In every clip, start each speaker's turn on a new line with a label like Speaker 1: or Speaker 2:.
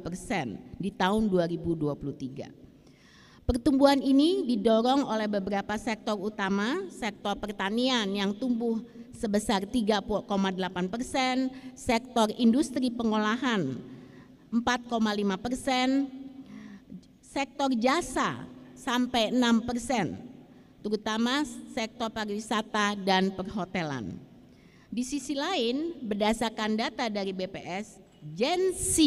Speaker 1: persen di tahun 2023. Pertumbuhan ini didorong oleh beberapa sektor utama, sektor pertanian yang tumbuh sebesar 3,8 persen, sektor industri pengolahan 4,5 persen, sektor jasa sampai 6 persen, terutama sektor pariwisata dan perhotelan. Di sisi lain, berdasarkan data dari BPS, Gen Z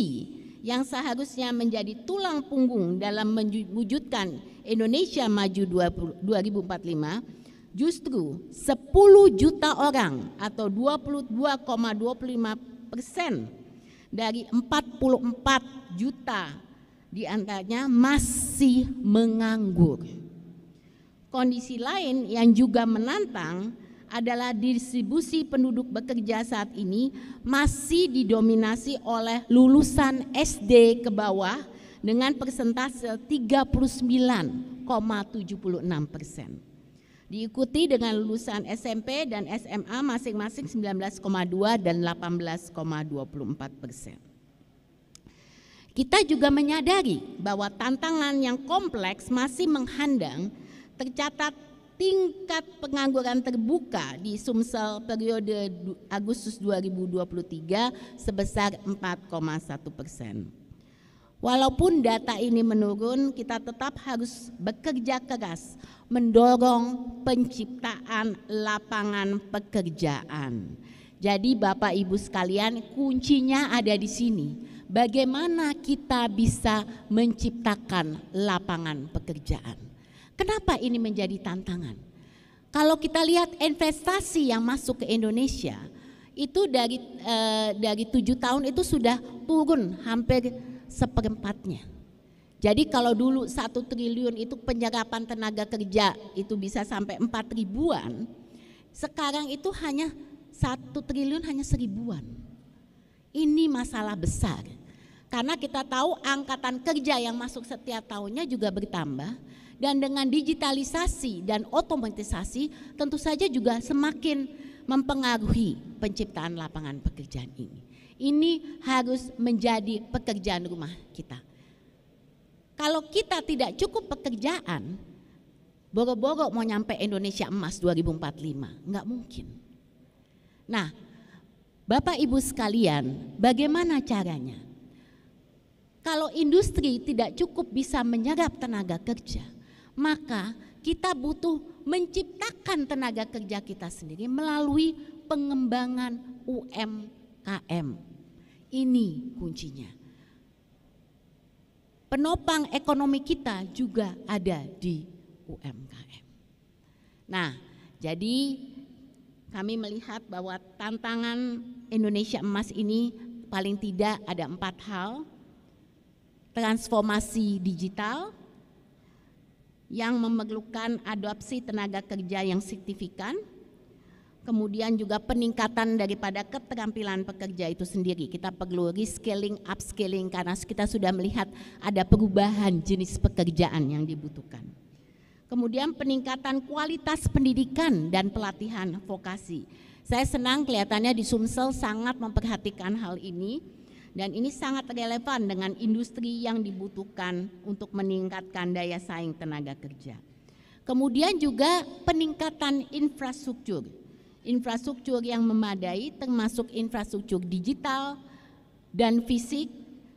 Speaker 1: yang seharusnya menjadi tulang punggung dalam mewujudkan Indonesia Maju 2045 justru 10 juta orang atau 22,25 persen dari 44 juta diantaranya masih menganggur. Kondisi lain yang juga menantang adalah distribusi penduduk bekerja saat ini masih didominasi oleh lulusan SD ke bawah dengan persentase 39,76 persen. Diikuti dengan lulusan SMP dan SMA masing-masing 19,2 dan 18,24 persen. Kita juga menyadari bahwa tantangan yang kompleks masih menghadang tercatat tingkat pengangguran terbuka di Sumsel periode Agustus 2023 sebesar 4,1 persen. Walaupun data ini menurun, kita tetap harus bekerja keras mendorong penciptaan lapangan pekerjaan. Jadi Bapak Ibu sekalian, kuncinya ada di sini. Bagaimana kita bisa menciptakan lapangan pekerjaan? Kenapa ini menjadi tantangan? Kalau kita lihat investasi yang masuk ke Indonesia itu dari e, dari tujuh tahun itu sudah turun hampir seperempatnya. Jadi kalau dulu satu triliun itu penyerapan tenaga kerja itu bisa sampai empat ribuan, sekarang itu hanya satu triliun hanya seribuan. Ini masalah besar. Karena kita tahu angkatan kerja yang masuk setiap tahunnya juga bertambah, dan dengan digitalisasi dan otomatisasi tentu saja juga semakin mempengaruhi penciptaan lapangan pekerjaan ini. Ini harus menjadi pekerjaan rumah kita. Kalau kita tidak cukup pekerjaan, boro-boro mau nyampe Indonesia emas 2045, nggak mungkin. Nah, Bapak Ibu sekalian, bagaimana caranya? Kalau industri tidak cukup bisa menyerap tenaga kerja, maka kita butuh menciptakan tenaga kerja kita sendiri melalui pengembangan UMKM. Ini kuncinya. Penopang ekonomi kita juga ada di UMKM. Nah, jadi kami melihat bahwa tantangan Indonesia emas ini paling tidak ada empat hal. Transformasi digital, yang memerlukan adopsi tenaga kerja yang signifikan, kemudian juga peningkatan daripada keterampilan pekerja itu sendiri. Kita perlu reskilling, upskilling karena kita sudah melihat ada perubahan jenis pekerjaan yang dibutuhkan. Kemudian peningkatan kualitas pendidikan dan pelatihan vokasi. Saya senang kelihatannya di Sumsel sangat memperhatikan hal ini dan ini sangat relevan dengan industri yang dibutuhkan untuk meningkatkan daya saing tenaga kerja. Kemudian juga peningkatan infrastruktur. Infrastruktur yang memadai termasuk infrastruktur digital dan fisik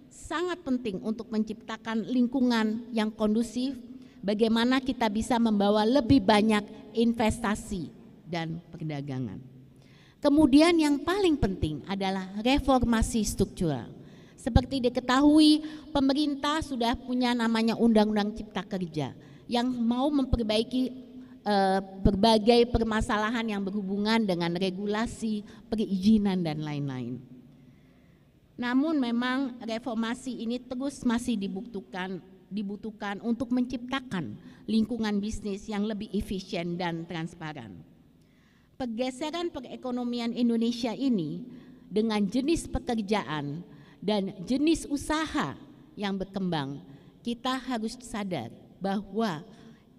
Speaker 1: sangat penting untuk menciptakan lingkungan yang kondusif bagaimana kita bisa membawa lebih banyak investasi dan perdagangan. Kemudian yang paling penting adalah reformasi struktural. Seperti diketahui, pemerintah sudah punya namanya Undang-Undang Cipta Kerja yang mau memperbaiki e, berbagai permasalahan yang berhubungan dengan regulasi, perizinan dan lain-lain. Namun memang reformasi ini terus masih dibutuhkan dibutuhkan untuk menciptakan lingkungan bisnis yang lebih efisien dan transparan. Pergeseran perekonomian Indonesia ini dengan jenis pekerjaan dan jenis usaha yang berkembang, kita harus sadar bahwa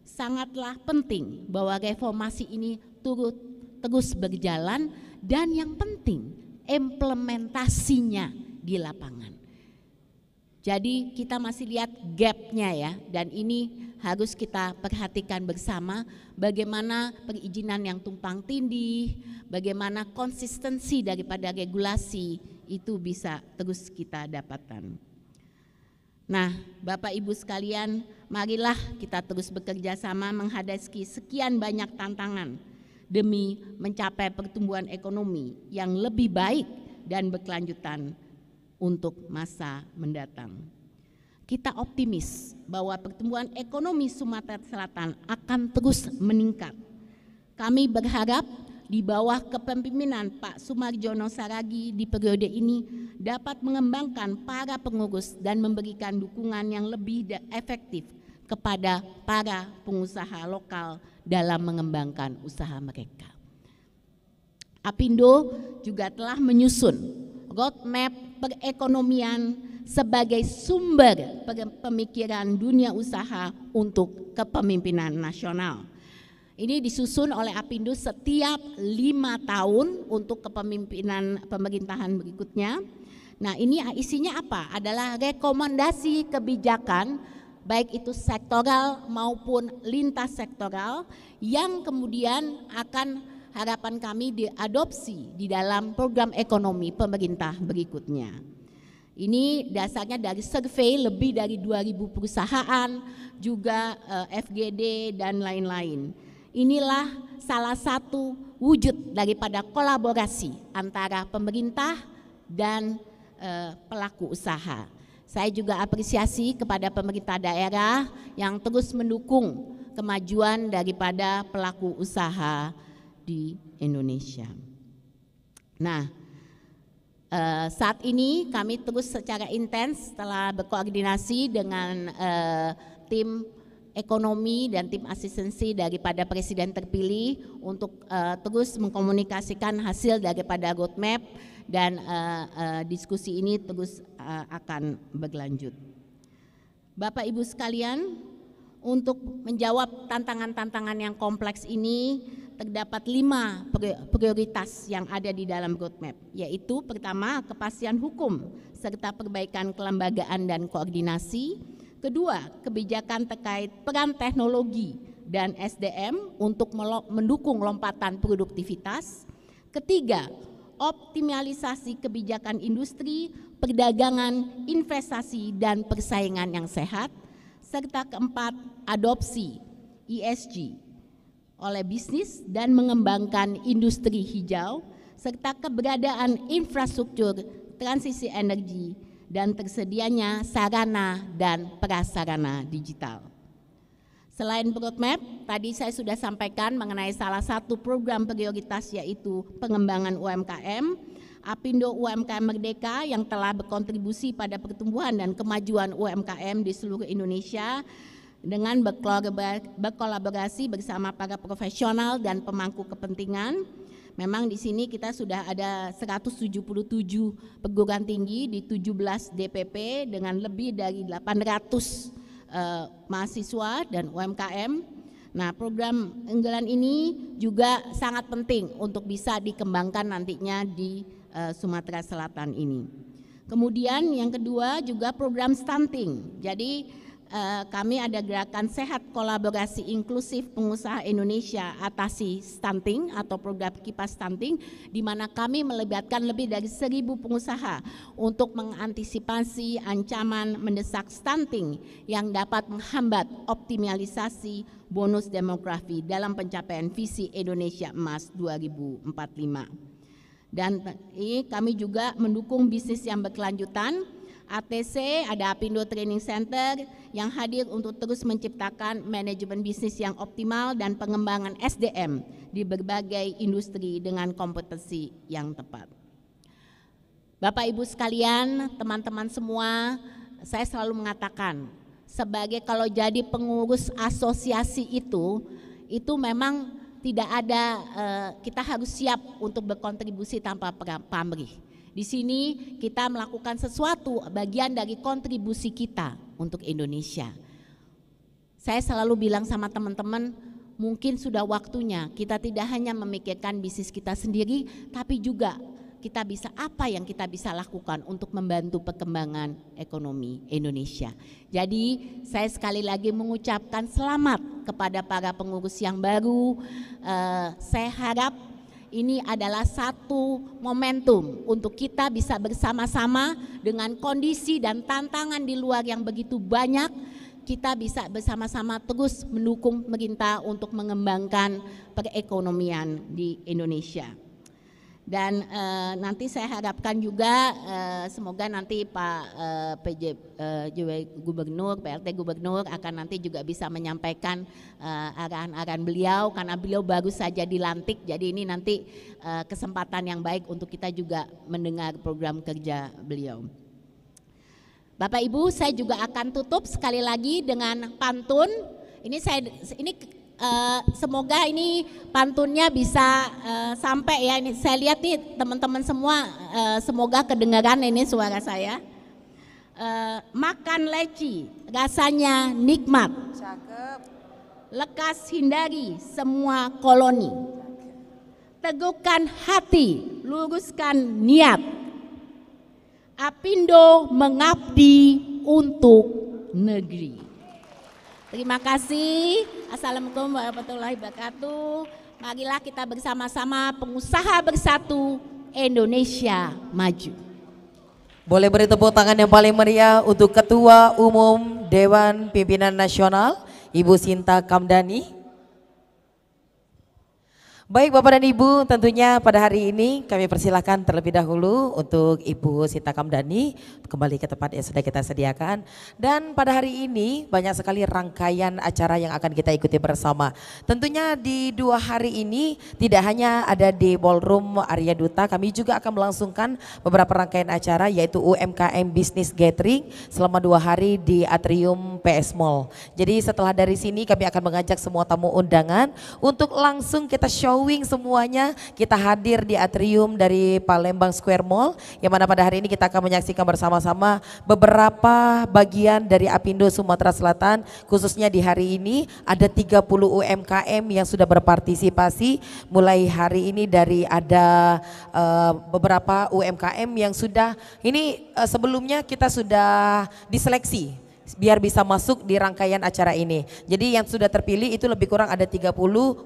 Speaker 1: sangatlah penting bahwa reformasi ini turut terus berjalan dan yang penting implementasinya di lapangan. Jadi kita masih lihat gapnya ya dan ini harus kita perhatikan bersama bagaimana perizinan yang tumpang tindih, bagaimana konsistensi daripada regulasi itu bisa terus kita dapatkan. Nah, Bapak Ibu sekalian, marilah kita terus bekerja sama menghadapi sekian banyak tantangan demi mencapai pertumbuhan ekonomi yang lebih baik dan berkelanjutan untuk masa mendatang kita optimis bahwa pertumbuhan ekonomi Sumatera Selatan akan terus meningkat. Kami berharap di bawah kepemimpinan Pak Sumarjono Saragi di periode ini dapat mengembangkan para pengurus dan memberikan dukungan yang lebih efektif kepada para pengusaha lokal dalam mengembangkan usaha mereka. Apindo juga telah menyusun roadmap perekonomian sebagai sumber pemikiran dunia usaha untuk kepemimpinan nasional. Ini disusun oleh APindo setiap lima tahun untuk kepemimpinan pemerintahan berikutnya. Nah ini isinya apa? Adalah rekomendasi kebijakan baik itu sektoral maupun lintas sektoral yang kemudian akan harapan kami diadopsi di dalam program ekonomi pemerintah berikutnya. Ini dasarnya dari survei lebih dari 2000 perusahaan, juga eh, FGD dan lain-lain. Inilah salah satu wujud daripada kolaborasi antara pemerintah dan eh, pelaku usaha. Saya juga apresiasi kepada pemerintah daerah yang terus mendukung kemajuan daripada pelaku usaha di Indonesia. Nah, Eh, saat ini kami terus secara intens telah berkoordinasi dengan uh, tim ekonomi dan tim asistensi daripada presiden terpilih untuk uh, terus mengkomunikasikan hasil daripada roadmap dan uh, uh, diskusi ini terus uh, akan berlanjut. Bapak Ibu sekalian, untuk menjawab tantangan-tantangan yang kompleks ini, terdapat lima prioritas yang ada di dalam roadmap, yaitu pertama kepastian hukum serta perbaikan kelembagaan dan koordinasi, kedua kebijakan terkait peran teknologi dan SDM untuk mendukung lompatan produktivitas, ketiga optimalisasi kebijakan industri, perdagangan, investasi, dan persaingan yang sehat, serta keempat adopsi ESG oleh bisnis dan mengembangkan industri hijau serta keberadaan infrastruktur transisi energi dan tersedianya sarana dan prasarana digital. Selain roadmap, tadi saya sudah sampaikan mengenai salah satu program prioritas yaitu pengembangan UMKM, Apindo UMKM Merdeka yang telah berkontribusi pada pertumbuhan dan kemajuan UMKM di seluruh Indonesia dengan berkolaborasi bersama para profesional dan pemangku kepentingan. Memang di sini kita sudah ada 177 perguruan tinggi di 17 DPP dengan lebih dari 800 eh, mahasiswa dan UMKM. Nah, program unggulan ini juga sangat penting untuk bisa dikembangkan nantinya di uh, Sumatera Selatan ini. Kemudian yang kedua juga program stunting. Jadi Eh, kami ada gerakan sehat kolaborasi inklusif pengusaha Indonesia atasi stunting atau program kipas stunting di mana kami melibatkan lebih dari seribu pengusaha untuk mengantisipasi ancaman mendesak stunting yang dapat menghambat optimalisasi bonus demografi dalam pencapaian visi Indonesia Emas 2045. Dan ini kami juga mendukung bisnis yang berkelanjutan ATC, ada Apindo Training Center yang hadir untuk terus menciptakan manajemen bisnis yang optimal dan pengembangan SDM di berbagai industri dengan kompetensi yang tepat. Bapak Ibu sekalian, teman-teman semua, saya selalu mengatakan sebagai kalau jadi pengurus asosiasi itu itu memang tidak ada eh, kita harus siap untuk berkontribusi tanpa pamrih di sini kita melakukan sesuatu bagian dari kontribusi kita untuk Indonesia. Saya selalu bilang sama teman-teman, mungkin sudah waktunya kita tidak hanya memikirkan bisnis kita sendiri, tapi juga kita bisa apa yang kita bisa lakukan untuk membantu perkembangan ekonomi Indonesia. Jadi saya sekali lagi mengucapkan selamat kepada para pengurus yang baru. Eh, saya harap ini adalah satu momentum untuk kita bisa bersama-sama dengan kondisi dan tantangan di luar yang begitu banyak, kita bisa bersama-sama terus mendukung pemerintah untuk mengembangkan perekonomian di Indonesia dan e, nanti saya harapkan juga e, semoga nanti Pak e, eh, PJ e, Gubernur, PRT Gubernur akan nanti juga bisa menyampaikan arahan-arahan beliau karena beliau baru saja dilantik jadi ini nanti e, kesempatan yang baik untuk kita juga mendengar program kerja beliau. Bapak Ibu, saya juga akan tutup sekali lagi dengan pantun. Ini saya ini uh, semoga ini pantunnya bisa uh, sampai ya. Ini saya lihat nih teman-teman semua uh, semoga kedengaran ini suara saya. Uh, makan leci rasanya nikmat. Lekas hindari semua koloni. tegukan hati, luruskan niat. Apindo mengabdi untuk negeri. Terima kasih. Assalamualaikum warahmatullahi wabarakatuh. Marilah kita bersama-sama pengusaha bersatu Indonesia
Speaker 2: maju. Boleh beri tepuk tangan yang paling meriah untuk Ketua Umum Dewan Pimpinan Nasional Ibu Sinta Kamdani. Baik Bapak dan Ibu, tentunya pada hari ini kami persilahkan terlebih dahulu untuk Ibu Sita Kamdani kembali ke tempat yang sudah kita sediakan. Dan pada hari ini banyak sekali rangkaian acara yang akan kita ikuti bersama. Tentunya di dua hari ini tidak hanya ada di Ballroom Arya Duta, kami juga akan melangsungkan beberapa rangkaian acara yaitu UMKM Business Gathering selama dua hari di Atrium PS Mall. Jadi setelah dari sini kami akan mengajak semua tamu undangan untuk langsung kita show Halloween semuanya kita hadir di atrium dari Palembang Square Mall yang mana pada hari ini kita akan menyaksikan bersama-sama beberapa bagian dari Apindo Sumatera Selatan khususnya di hari ini ada 30 UMKM yang sudah berpartisipasi mulai hari ini dari ada uh, beberapa UMKM yang sudah ini uh, sebelumnya kita sudah diseleksi biar bisa masuk di rangkaian acara ini. Jadi yang sudah terpilih itu lebih kurang ada 30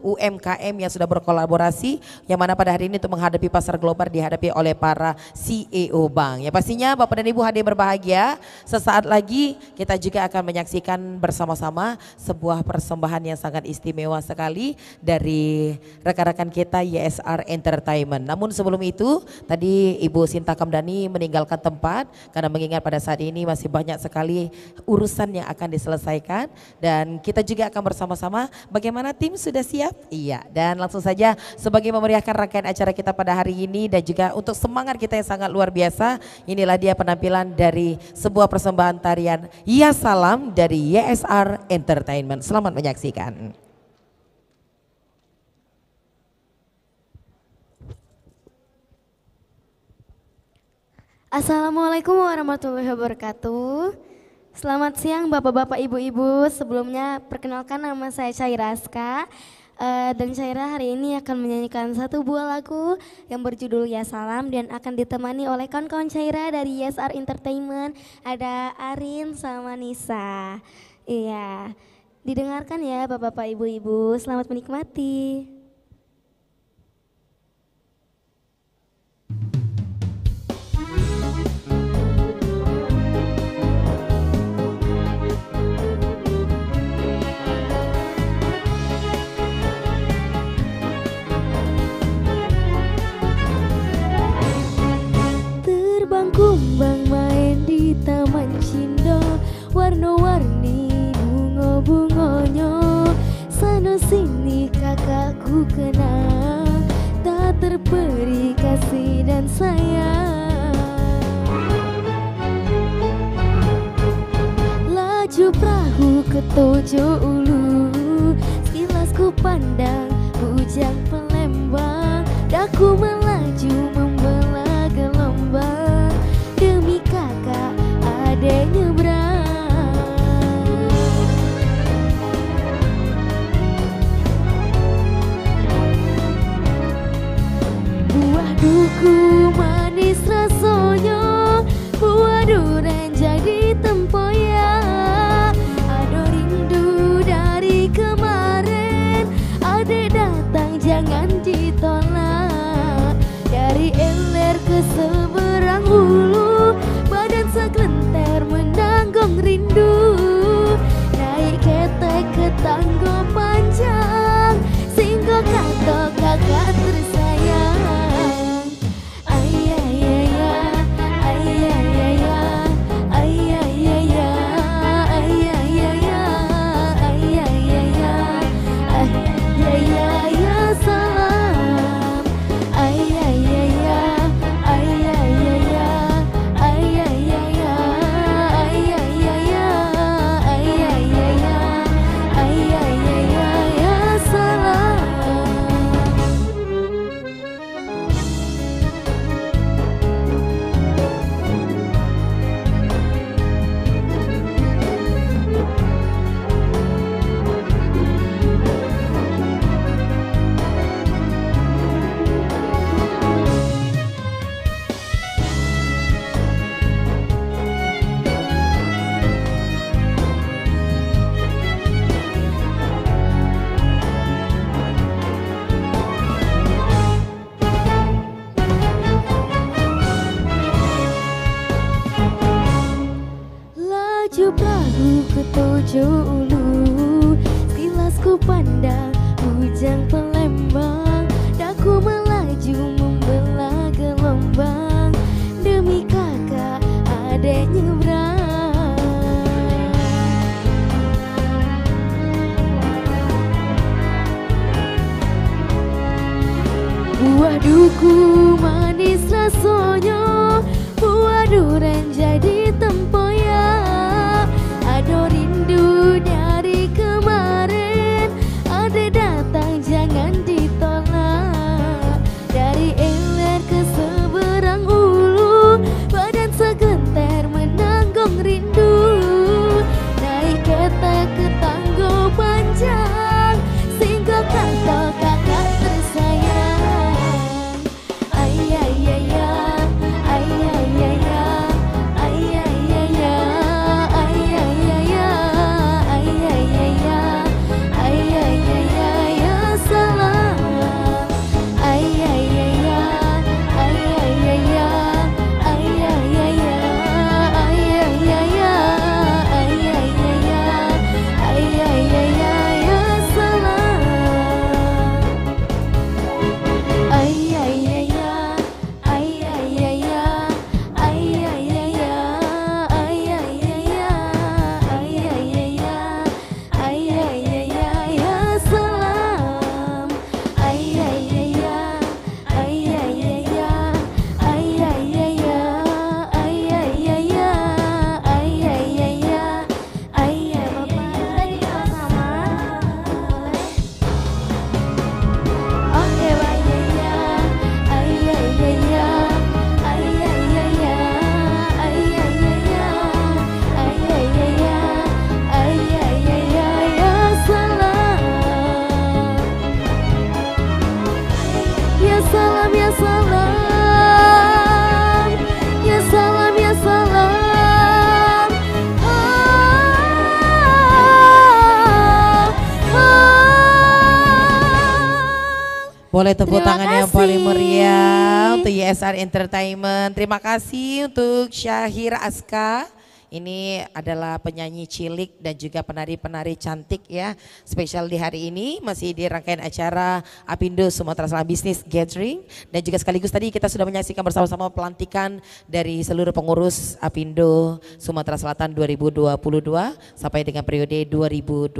Speaker 2: UMKM yang sudah berkolaborasi yang mana pada hari ini untuk menghadapi pasar global dihadapi oleh para CEO bank. Ya pastinya Bapak dan Ibu hadir berbahagia. Sesaat lagi kita juga akan menyaksikan bersama-sama sebuah persembahan yang sangat istimewa sekali dari rekan-rekan kita YSR Entertainment. Namun sebelum itu tadi Ibu Sinta Kamdani meninggalkan tempat karena mengingat pada saat ini masih banyak sekali urusan yang akan diselesaikan dan kita juga akan bersama-sama bagaimana tim sudah siap? Iya. Dan langsung saja sebagai memeriahkan rangkaian acara kita pada hari ini dan juga untuk semangat kita yang sangat luar biasa, inilah dia penampilan dari sebuah persembahan tarian Ya Salam dari YSR Entertainment. Selamat menyaksikan.
Speaker 3: Assalamualaikum warahmatullahi wabarakatuh. Selamat siang Bapak-Bapak, Ibu-Ibu. Sebelumnya perkenalkan nama saya Syaira Aska. Uh, dan Syaira hari ini akan menyanyikan satu buah lagu yang berjudul Ya Salam dan akan ditemani oleh kawan-kawan Syaira dari YSR Entertainment. Ada Arin sama Nisa. Iya. Didengarkan ya Bapak-Bapak, Ibu-Ibu. Selamat menikmati. ku kenal Tak terperi kasih dan sayang Laju perahu ke Tojo Ulu Sekilas ku pandang Bujang Pelembang Daku sun
Speaker 2: boleh tepuk Terima tangan kasih. yang paling meriah untuk YSR e Entertainment. Terima kasih untuk Syahir Aska. Ini adalah penyanyi cilik dan juga penari-penari cantik ya. Spesial di hari ini masih di rangkaian acara Apindo Sumatera Selatan Business Gathering dan juga sekaligus tadi kita sudah menyaksikan bersama-sama pelantikan dari seluruh pengurus Apindo Sumatera Selatan 2022 sampai dengan periode 2027.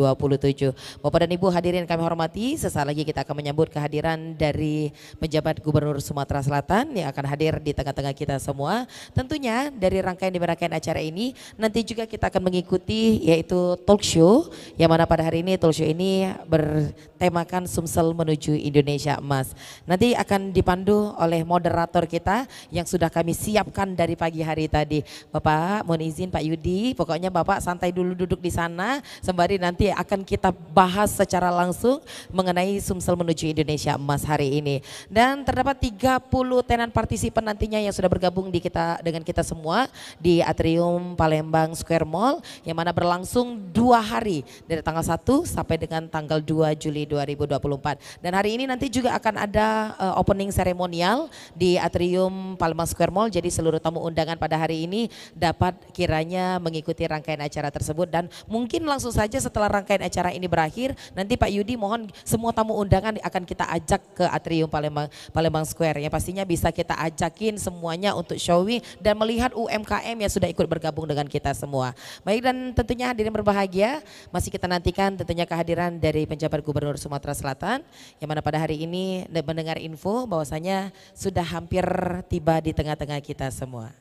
Speaker 2: Bapak dan Ibu hadirin kami hormati, sesaat lagi kita akan menyambut kehadiran dari pejabat Gubernur Sumatera Selatan yang akan hadir di tengah-tengah kita semua. Tentunya dari rangkaian di rangkaian acara ini nanti juga kita akan mengikuti yaitu talk show yang mana pada pada hari ini talk ini bertemakan Sumsel menuju Indonesia Emas. Nanti akan dipandu oleh moderator kita yang sudah kami siapkan dari pagi hari tadi. Bapak mohon izin Pak Yudi, pokoknya Bapak santai dulu duduk di sana sembari nanti akan kita bahas secara langsung mengenai Sumsel menuju Indonesia Emas hari ini. Dan terdapat 30 tenan partisipan nantinya yang sudah bergabung di kita dengan kita semua di Atrium Palembang Square Mall yang mana berlangsung dua hari dari tanggal 1 sampai dengan tanggal 2 Juli 2024. Dan hari ini nanti juga akan ada uh, opening seremonial di Atrium Palembang Square Mall. Jadi seluruh tamu undangan pada hari ini dapat kiranya mengikuti rangkaian acara tersebut dan mungkin langsung saja setelah rangkaian acara ini berakhir nanti Pak Yudi mohon semua tamu undangan akan kita ajak ke Atrium Palembang Palembang Square ya pastinya bisa kita ajakin semuanya untuk showing dan melihat UMKM yang sudah ikut bergabung dengan kita semua. Baik dan tentunya hadirin berbahagia masih kita nanti menantikan tentunya kehadiran dari penjabat gubernur Sumatera Selatan yang mana pada hari ini mendengar info bahwasanya sudah hampir tiba di tengah-tengah kita semua.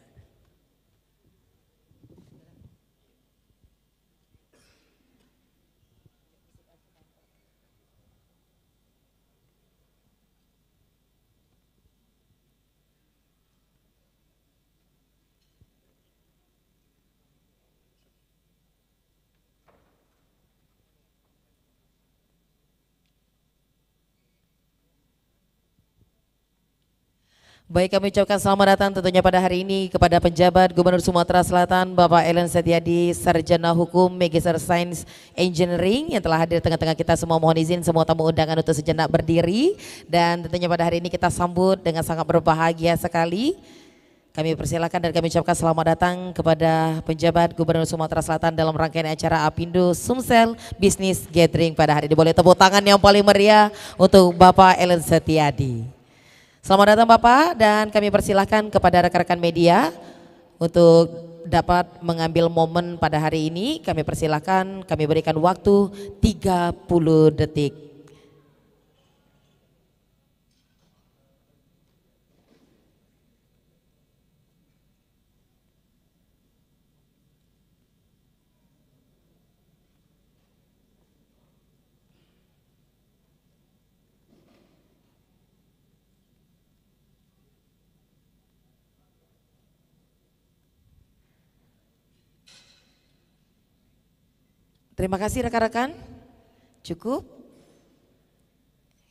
Speaker 2: Baik kami ucapkan selamat datang tentunya pada hari ini kepada penjabat Gubernur Sumatera Selatan Bapak Ellen Setiadi Sarjana Hukum Magister Sains Engineering yang telah hadir tengah-tengah kita semua mohon izin semua tamu undangan untuk sejenak berdiri dan tentunya pada hari ini kita sambut dengan sangat berbahagia sekali kami persilakan dan kami ucapkan selamat datang kepada penjabat Gubernur Sumatera Selatan dalam rangkaian acara Apindo Sumsel Business Gathering pada hari ini. Boleh tepuk tangan yang paling meriah untuk Bapak Ellen Setiadi. Selamat datang Bapak dan kami persilahkan kepada rekan-rekan media untuk dapat mengambil momen pada hari ini. Kami persilahkan, kami berikan waktu 30 detik. Terima kasih rekan-rekan. Cukup?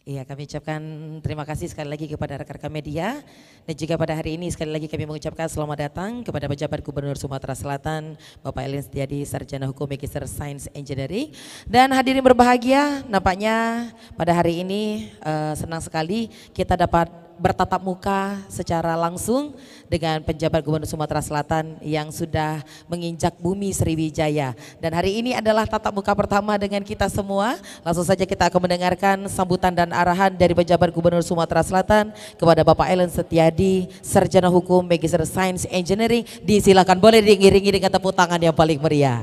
Speaker 2: Iya, kami ucapkan terima kasih sekali lagi kepada rekan-rekan media dan juga pada hari ini sekali lagi kami mengucapkan selamat datang kepada pejabat Gubernur Sumatera Selatan Bapak Elin Setiadi Sarjana Hukum Magister Science Engineering dan hadirin berbahagia nampaknya pada hari ini uh, senang sekali kita dapat bertatap muka secara langsung dengan penjabat Gubernur Sumatera Selatan yang sudah menginjak bumi Sriwijaya. Dan hari ini adalah tatap muka pertama dengan kita semua. Langsung saja kita akan mendengarkan sambutan dan arahan dari penjabat Gubernur Sumatera Selatan kepada Bapak Ellen Setiadi, Sarjana Hukum, Magister Science Engineering. Disilakan boleh diiringi dengan tepuk tangan yang paling meriah.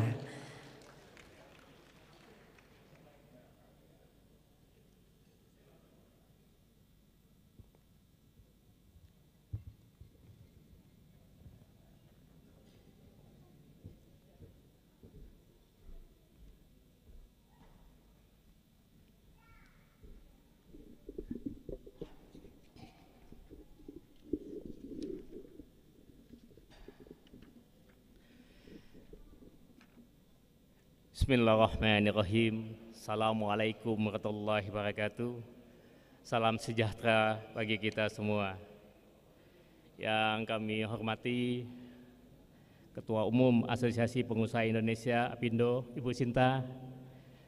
Speaker 4: Bismillahirrahmanirrahim. Assalamualaikum warahmatullahi wabarakatuh. Salam sejahtera bagi kita semua. Yang kami hormati Ketua Umum Asosiasi Pengusaha Indonesia Apindo, Ibu Sinta.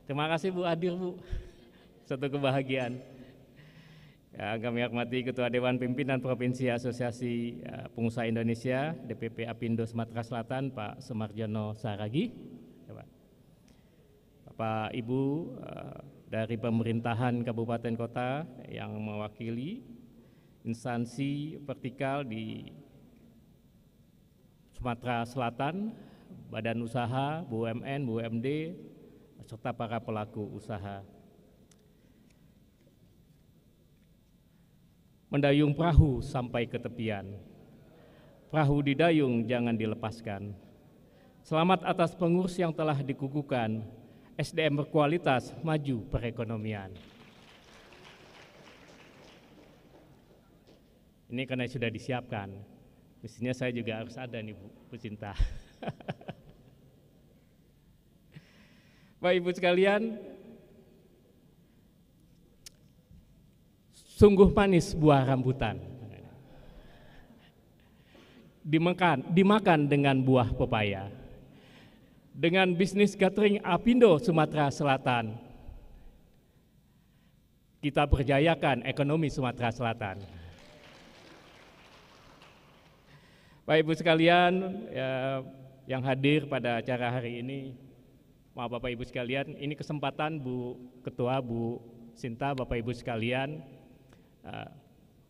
Speaker 4: Terima kasih Bu hadir Bu. Satu kebahagiaan. Yang kami hormati Ketua Dewan Pimpinan Provinsi Asosiasi eh, Pengusaha Indonesia DPP Apindo Sumatera Selatan Pak Semarjono Saragi Bapak Ibu eh, dari pemerintahan kabupaten kota yang mewakili instansi vertikal di Sumatera Selatan, badan usaha, BUMN, BUMD, serta para pelaku usaha. Mendayung perahu sampai ke tepian. Perahu didayung jangan dilepaskan. Selamat atas pengurus yang telah dikukuhkan, SDM berkualitas, maju perekonomian. Ini karena sudah disiapkan. Mestinya saya juga harus ada nih Bu, Bu Cinta. Bapak Ibu sekalian, sungguh manis buah rambutan. Dimakan, dimakan dengan buah pepaya dengan bisnis catering Apindo Sumatera Selatan. Kita berjayakan ekonomi Sumatera Selatan. Pak Ibu sekalian ya, yang hadir pada acara hari ini, maaf Bapak Ibu sekalian, ini kesempatan Bu Ketua, Bu Sinta, Bapak Ibu sekalian. Uh,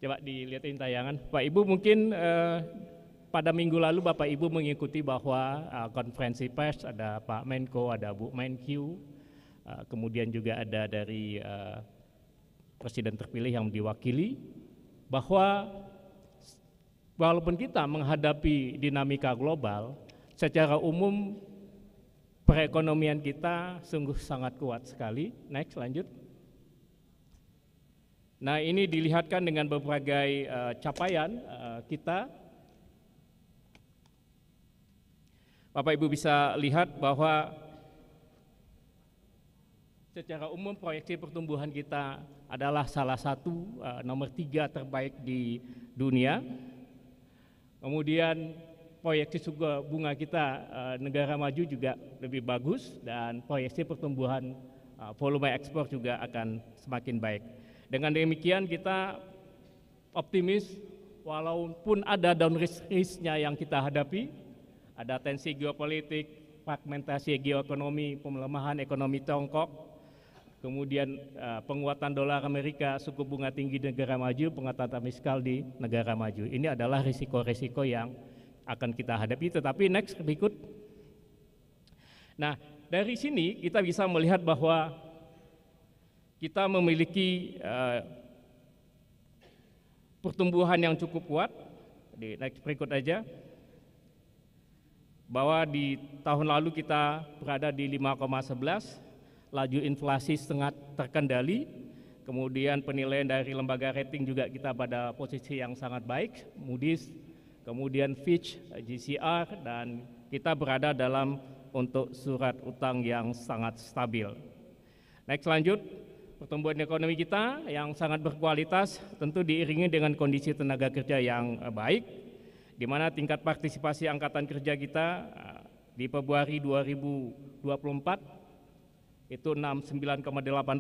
Speaker 4: coba dilihatin tayangan. Pak Ibu mungkin uh, pada minggu lalu Bapak Ibu mengikuti bahwa uh, konferensi pers ada Pak Menko, ada Bu Menkyu, uh, kemudian juga ada dari uh, presiden terpilih yang diwakili bahwa walaupun kita menghadapi dinamika global, secara umum perekonomian kita sungguh sangat kuat sekali. Next, lanjut. Nah, ini dilihatkan dengan berbagai uh, capaian uh, kita Bapak Ibu bisa lihat bahwa secara umum proyeksi pertumbuhan kita adalah salah satu eh, nomor tiga terbaik di dunia. Kemudian proyeksi suku bunga kita eh, negara maju juga lebih bagus dan proyeksi pertumbuhan eh, volume ekspor juga akan semakin baik. Dengan demikian kita optimis walaupun ada down risk-nya yang kita hadapi, ada tensi geopolitik, fragmentasi geoekonomi, pemelemahan ekonomi Tiongkok, kemudian uh, penguatan dolar Amerika, suku bunga tinggi negara maju, pengetatan fiskal di negara maju. Ini adalah risiko-risiko yang akan kita hadapi. Tetapi next berikut. Nah, dari sini kita bisa melihat bahwa kita memiliki uh, pertumbuhan yang cukup kuat. Di next berikut aja bahwa di tahun lalu kita berada di 5,11, laju inflasi setengah terkendali, kemudian penilaian dari lembaga rating juga kita pada posisi yang sangat baik, Moody's, kemudian Fitch, GCR, dan kita berada dalam untuk surat utang yang sangat stabil. Next lanjut, pertumbuhan ekonomi kita yang sangat berkualitas tentu diiringi dengan kondisi tenaga kerja yang eh, baik, di mana tingkat partisipasi angkatan kerja kita eh, di Februari 2024 itu 69,8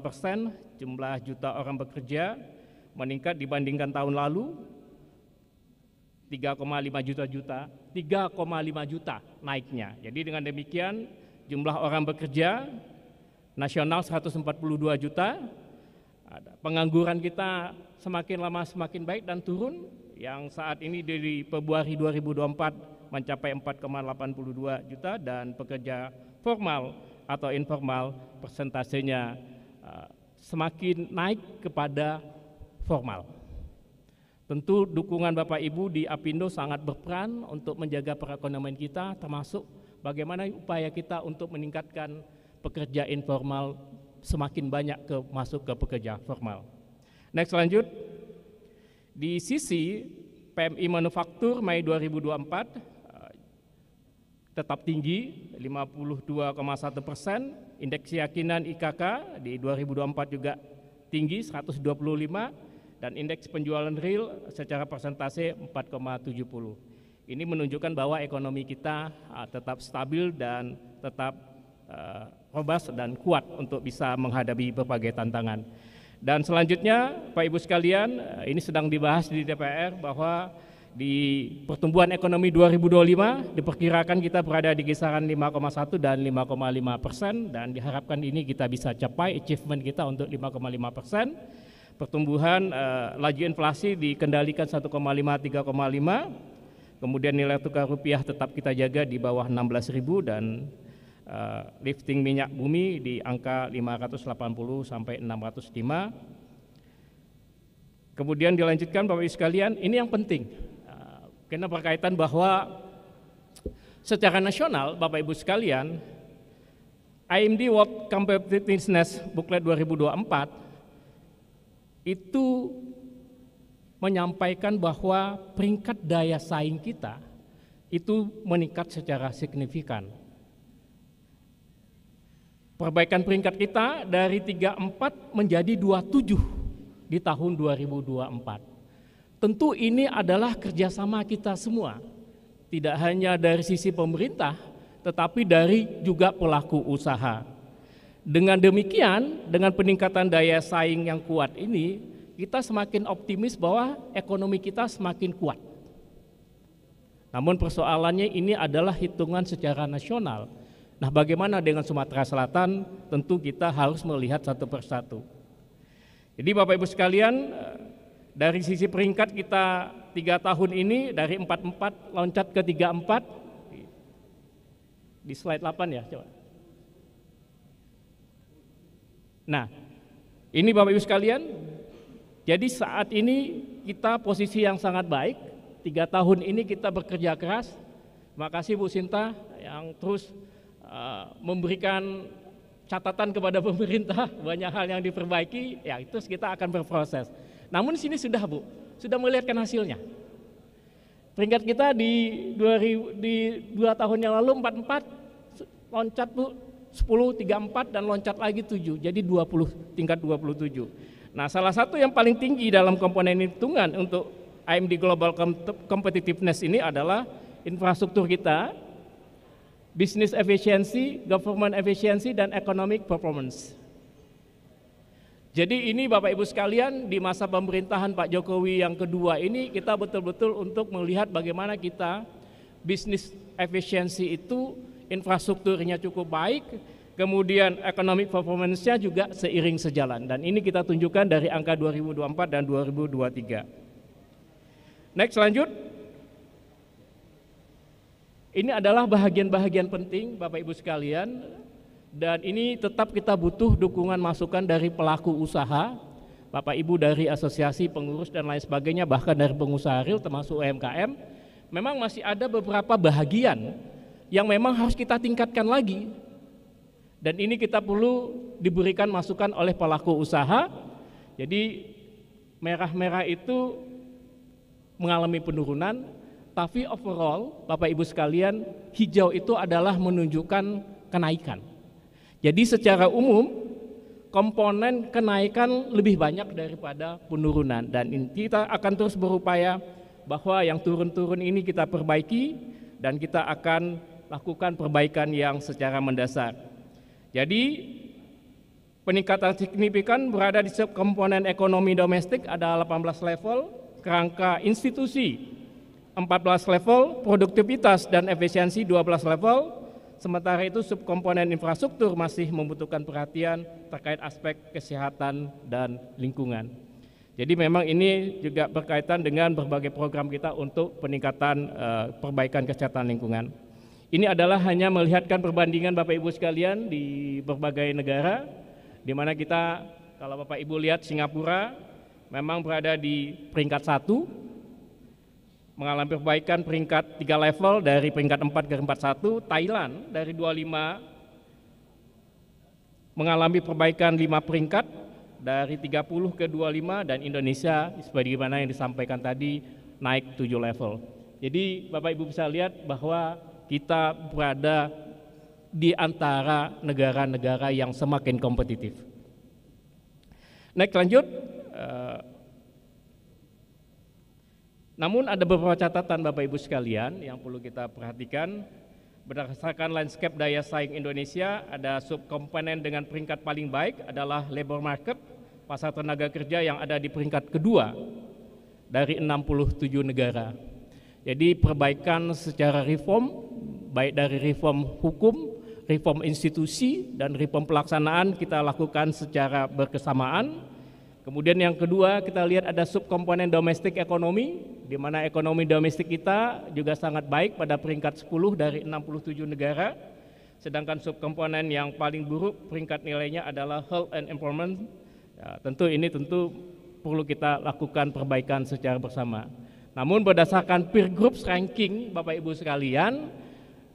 Speaker 4: persen jumlah juta orang bekerja meningkat dibandingkan tahun lalu 3,5 juta juta 3,5 juta naiknya. Jadi dengan demikian jumlah orang bekerja nasional 142 juta, pengangguran kita semakin lama semakin baik dan turun yang saat ini dari Februari 2024 mencapai 4,82 juta dan pekerja formal atau informal persentasenya eh, semakin naik kepada formal. Tentu dukungan Bapak Ibu di Apindo sangat berperan untuk menjaga perekonomian kita termasuk bagaimana upaya kita untuk meningkatkan pekerja informal semakin banyak ke masuk ke pekerja formal. Next lanjut. Di sisi PMI manufaktur Mei 2024 eh, tetap tinggi 52,1 persen, indeks keyakinan IKK di 2024 juga tinggi 125 dan indeks penjualan real secara persentase 4,70. Ini menunjukkan bahwa ekonomi kita eh, tetap stabil dan tetap eh, robust dan kuat untuk bisa menghadapi berbagai tantangan. Dan selanjutnya Pak Ibu sekalian, eh, ini sedang dibahas di DPR bahwa di pertumbuhan ekonomi 2025 diperkirakan kita berada di kisaran 5,1 dan 5,5 persen dan diharapkan ini kita bisa capai achievement kita untuk 5,5 persen. Pertumbuhan eh, laju inflasi dikendalikan 1,5 3,5 kemudian nilai tukar rupiah tetap kita jaga di bawah 16.000 dan uh, lifting minyak bumi di angka 580 sampai 605. Kemudian dilanjutkan Bapak Ibu sekalian, ini yang penting. Uh, eh, karena berkaitan bahwa secara nasional Bapak Ibu sekalian, IMD World Competitiveness Booklet 2024 itu menyampaikan bahwa peringkat daya saing kita itu meningkat secara signifikan. Perbaikan peringkat kita dari 34 menjadi 27 di tahun 2024. Tentu ini adalah kerjasama kita semua. Tidak hanya dari sisi pemerintah, tetapi dari juga pelaku usaha. Dengan demikian, dengan peningkatan daya saing yang kuat ini, kita semakin optimis bahwa ekonomi kita semakin kuat. Namun persoalannya ini adalah hitungan secara nasional Nah, bagaimana dengan Sumatera Selatan? Tentu kita harus melihat satu persatu. Jadi Bapak Ibu sekalian, eh, dari sisi peringkat kita tiga tahun ini dari 44 loncat ke 34 di slide 8 ya coba. Nah, ini Bapak Ibu sekalian, jadi saat ini kita posisi yang sangat baik, tiga tahun ini kita bekerja keras. makasih Bu Sinta yang terus Eh, memberikan catatan kepada pemerintah banyak hal yang diperbaiki ya itu kita akan berproses namun sini sudah bu sudah melihatkan hasilnya peringkat kita di 2000, di dua tahun yang lalu 44 loncat bu 10 34 dan loncat lagi 7 jadi 20 tingkat 27 nah salah satu yang paling tinggi dalam komponen hitungan untuk AMD Global Competitiveness ini adalah infrastruktur kita business efficiency, government efficiency, dan economic performance. Jadi ini Bapak Ibu sekalian di masa pemerintahan Pak Jokowi yang kedua ini kita betul-betul untuk melihat bagaimana kita bisnis efisiensi itu infrastrukturnya cukup baik, kemudian economic performance-nya juga seiring sejalan dan ini kita tunjukkan dari angka 2024 dan 2023. Next lanjut. Ini adalah bahagian-bahagian penting Bapak Ibu sekalian dan ini tetap kita butuh dukungan masukan dari pelaku usaha, Bapak Ibu dari asosiasi pengurus dan lain sebagainya bahkan dari pengusaha real termasuk UMKM. Memang masih ada beberapa bahagian yang memang harus kita tingkatkan lagi. Dan ini kita perlu diberikan masukan oleh pelaku usaha. Jadi merah-merah itu mengalami penurunan, tapi overall, Bapak Ibu sekalian, hijau itu adalah menunjukkan kenaikan. Jadi secara umum komponen kenaikan lebih banyak daripada penurunan dan kita akan terus berupaya bahwa yang turun-turun ini kita perbaiki dan kita akan lakukan perbaikan yang secara mendasar. Jadi peningkatan signifikan berada di komponen ekonomi domestik ada 18 level, kerangka institusi 14 level, produktivitas dan efisiensi 12 level, sementara itu subkomponen infrastruktur masih membutuhkan perhatian terkait aspek kesehatan dan lingkungan. Jadi memang ini juga berkaitan dengan berbagai program kita untuk peningkatan eh, perbaikan kesehatan lingkungan. Ini adalah hanya melihatkan perbandingan Bapak Ibu sekalian di berbagai negara, di mana kita kalau Bapak Ibu lihat Singapura memang berada di peringkat satu, mengalami perbaikan peringkat tiga level dari peringkat 4 ke 41, Thailand dari 25 mengalami perbaikan lima peringkat dari 30 ke 25 dan Indonesia sebagaimana yang disampaikan tadi naik tujuh level. Jadi Bapak Ibu bisa lihat bahwa kita berada di antara negara-negara yang semakin kompetitif. Next lanjut, eh, namun ada beberapa catatan Bapak Ibu sekalian yang perlu kita perhatikan. Berdasarkan landscape daya saing Indonesia, ada subkomponen dengan peringkat paling baik adalah labor market, pasar tenaga kerja yang ada di peringkat kedua dari 67 negara. Jadi perbaikan secara reform, baik dari reform hukum, reform institusi, dan reform pelaksanaan kita lakukan secara berkesamaan, Kemudian yang kedua kita lihat ada subkomponen domestik ekonomi, di mana ekonomi domestik kita juga sangat baik pada peringkat 10 dari 67 negara. Sedangkan subkomponen yang paling buruk peringkat nilainya adalah health and employment. Ya, tentu ini tentu perlu kita lakukan perbaikan secara bersama. Namun berdasarkan peer groups ranking Bapak Ibu sekalian,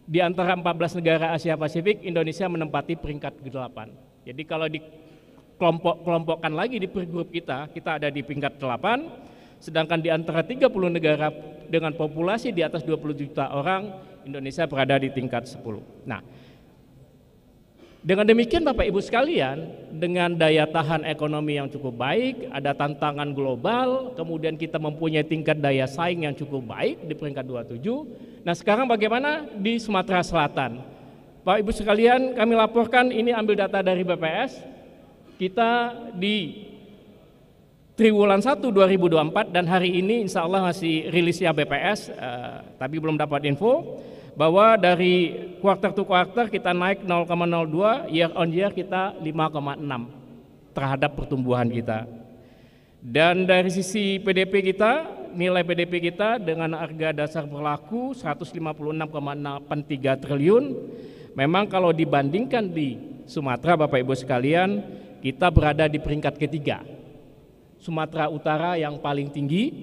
Speaker 4: di antara 14 negara Asia Pasifik, Indonesia menempati peringkat ke-8. Jadi kalau di kelompok-kelompokkan lagi di per grup kita, kita ada di peringkat 8, sedangkan di antara 30 negara dengan populasi di atas 20 juta orang, Indonesia berada di tingkat 10. Nah, dengan demikian Bapak Ibu sekalian, dengan daya tahan ekonomi yang cukup baik, ada tantangan global, kemudian kita mempunyai tingkat daya saing yang cukup baik di peringkat 27. Nah sekarang bagaimana di Sumatera Selatan? Bapak Ibu sekalian kami laporkan ini ambil data dari BPS, kita di triwulan 1 2024 dan hari ini insya Allah masih rilisnya BPS, uh, eh, tapi belum dapat info bahwa dari quarter to quarter kita naik 0,02, year on year kita 5,6 terhadap pertumbuhan kita. Dan dari sisi PDP kita, nilai PDP kita dengan harga dasar berlaku 156,83 triliun. Memang kalau dibandingkan di Sumatera Bapak Ibu sekalian, kita berada di peringkat ketiga. Sumatera Utara yang paling tinggi,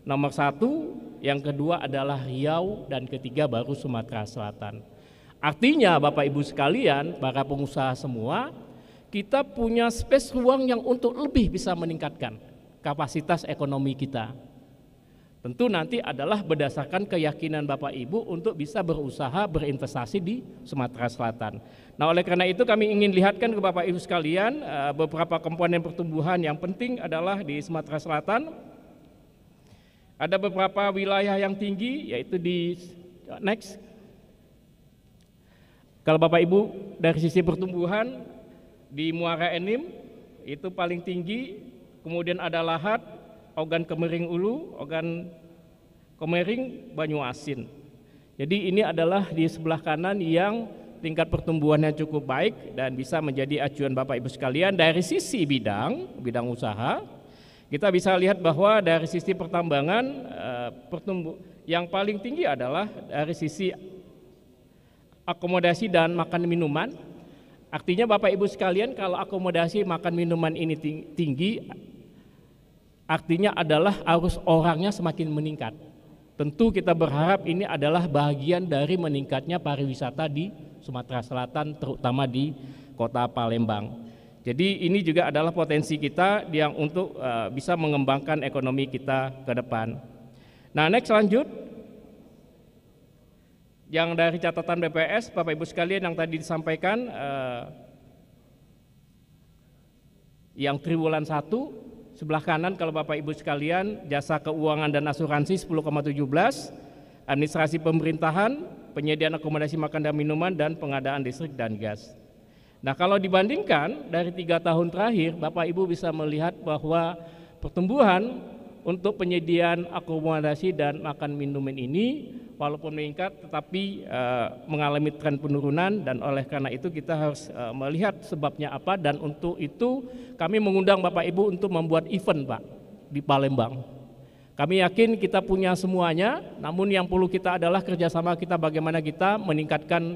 Speaker 4: nomor satu, yang kedua adalah Riau, dan ketiga baru Sumatera Selatan. Artinya Bapak Ibu sekalian, para pengusaha semua, kita punya space ruang yang untuk lebih bisa meningkatkan kapasitas ekonomi kita. Tentu nanti adalah berdasarkan keyakinan Bapak Ibu untuk bisa berusaha berinvestasi di Sumatera Selatan. Nah oleh karena itu kami ingin lihatkan ke Bapak Ibu sekalian eh, beberapa komponen pertumbuhan yang penting adalah di Sumatera Selatan. Ada beberapa wilayah yang tinggi yaitu di eh, next. Kalau Bapak Ibu dari sisi pertumbuhan di Muara Enim itu paling tinggi, kemudian ada Lahat, Organ Kemering Ulu, Organ Kemering Banyu Asin. Jadi ini adalah di sebelah kanan yang tingkat pertumbuhannya cukup baik dan bisa menjadi acuan Bapak Ibu sekalian dari sisi bidang, bidang usaha. Kita bisa lihat bahwa dari sisi pertambangan eh, pertumbuh yang paling tinggi adalah dari sisi akomodasi dan makan minuman. Artinya Bapak Ibu sekalian kalau akomodasi makan minuman ini tinggi, Artinya adalah arus orangnya semakin meningkat. Tentu kita berharap ini adalah bagian dari meningkatnya pariwisata di Sumatera Selatan terutama di kota Palembang. Jadi ini juga adalah potensi kita yang untuk uh, bisa mengembangkan ekonomi kita ke depan. Nah, next lanjut. Yang dari catatan BPS Bapak Ibu sekalian yang tadi disampaikan uh, yang triwulan 1 Sebelah kanan kalau Bapak Ibu sekalian, jasa keuangan dan asuransi 10,17, administrasi pemerintahan, penyediaan akomodasi makan dan minuman, dan pengadaan listrik dan gas. Nah kalau dibandingkan dari tiga tahun terakhir, Bapak Ibu bisa melihat bahwa pertumbuhan untuk penyediaan akomodasi dan makan minuman ini walaupun meningkat tetapi uh, mengalami tren penurunan dan oleh karena itu kita harus uh, melihat sebabnya apa dan untuk itu kami mengundang Bapak Ibu untuk membuat event Pak di Palembang. Kami yakin kita punya semuanya namun yang perlu kita adalah kerjasama kita bagaimana kita meningkatkan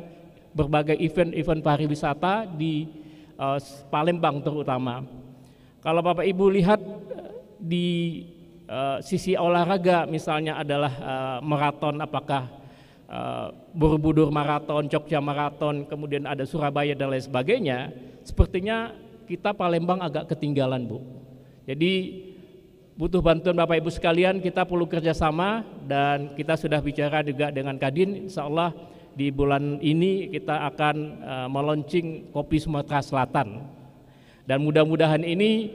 Speaker 4: berbagai event-event pariwisata di uh, Palembang terutama. Kalau Bapak Ibu lihat di Eh, sisi olahraga misalnya adalah eh, maraton apakah eh, Borobudur maraton, Jogja maraton, kemudian ada Surabaya dan lain sebagainya, sepertinya kita Palembang agak ketinggalan, Bu. Jadi butuh bantuan Bapak Ibu sekalian, kita perlu kerjasama dan kita sudah bicara juga dengan Kadin, insya Allah di bulan ini kita akan uh, meluncing Kopi Sumatera Selatan. Dan mudah-mudahan ini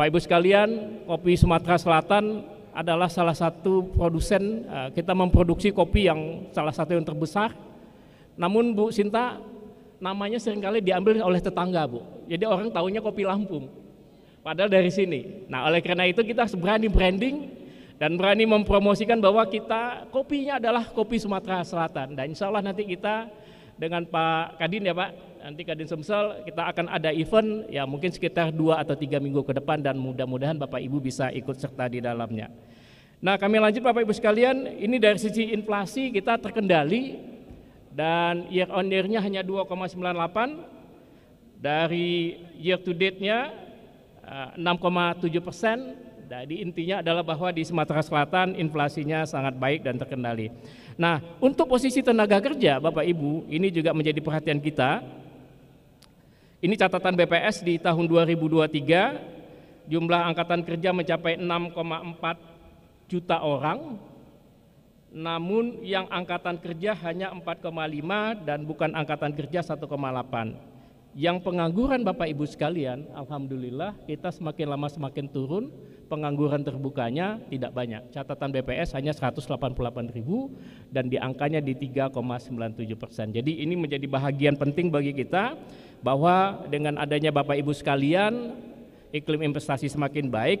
Speaker 4: Bapak Ibu sekalian, kopi Sumatera Selatan adalah salah satu produsen eh, kita memproduksi kopi yang salah satu yang terbesar. Namun Bu Sinta namanya seringkali diambil oleh tetangga Bu. Jadi orang tahunya kopi Lampung. Padahal dari sini. Nah, oleh karena itu kita berani branding dan berani mempromosikan bahwa kita kopinya adalah kopi Sumatera Selatan. Dan insya Allah nanti kita dengan Pak Kadin ya Pak, nanti Kadin Sumsel kita akan ada event ya mungkin sekitar dua atau tiga minggu ke depan dan mudah-mudahan Bapak Ibu bisa ikut serta di dalamnya. Nah kami lanjut Bapak Ibu sekalian, ini dari sisi inflasi kita terkendali dan year on year-nya hanya 2,98 dari year to date-nya 6,7 eh, persen. Jadi intinya adalah bahwa di Sumatera Selatan inflasinya sangat baik dan terkendali. Nah untuk posisi tenaga kerja Bapak Ibu ini juga menjadi perhatian kita ini catatan BPS di tahun 2023, jumlah angkatan kerja mencapai 6,4 juta orang, namun yang angkatan kerja hanya 4,5 dan bukan angkatan kerja 1,8. Yang pengangguran Bapak Ibu sekalian, Alhamdulillah kita semakin lama semakin turun, pengangguran terbukanya tidak banyak. Catatan BPS hanya 188 ribu dan di angkanya di 3,97 persen. Jadi ini menjadi bahagian penting bagi kita bahwa dengan adanya Bapak Ibu sekalian, iklim investasi semakin baik,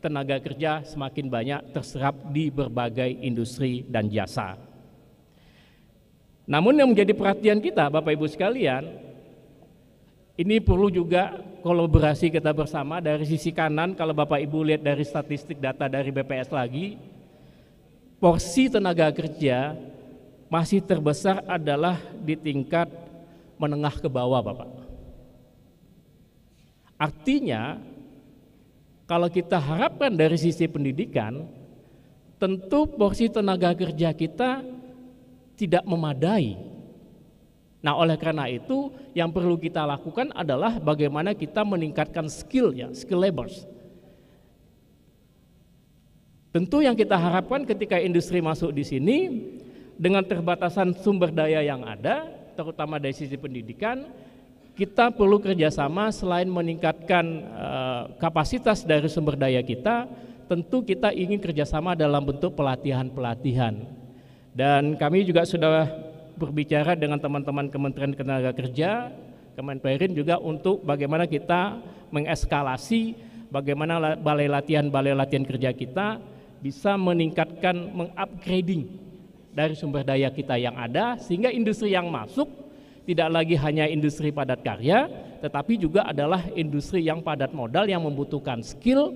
Speaker 4: tenaga kerja semakin banyak terserap di berbagai industri dan jasa. Namun yang menjadi perhatian kita Bapak Ibu sekalian, ini perlu juga kolaborasi kita bersama dari sisi kanan kalau Bapak Ibu lihat dari statistik data dari BPS lagi, porsi tenaga kerja masih terbesar adalah di tingkat menengah ke bawah, Bapak. Artinya, kalau kita harapkan dari sisi pendidikan, tentu porsi tenaga kerja kita tidak memadai. Nah, oleh karena itu, yang perlu kita lakukan adalah bagaimana kita meningkatkan skill ya, skill labors. Tentu yang kita harapkan ketika industri masuk di sini dengan terbatasan sumber daya yang ada, terutama dari sisi pendidikan, kita perlu kerjasama selain meningkatkan eh, kapasitas dari sumber daya kita, tentu kita ingin kerjasama dalam bentuk pelatihan-pelatihan. Dan kami juga sudah berbicara dengan teman-teman Kementerian Ketenaga Kerja, Kemenperin juga untuk bagaimana kita mengeskalasi, bagaimana balai latihan-balai latihan kerja kita bisa meningkatkan mengupgrading dari sumber daya kita yang ada sehingga industri yang masuk tidak lagi hanya industri padat karya tetapi juga adalah industri yang padat modal yang membutuhkan skill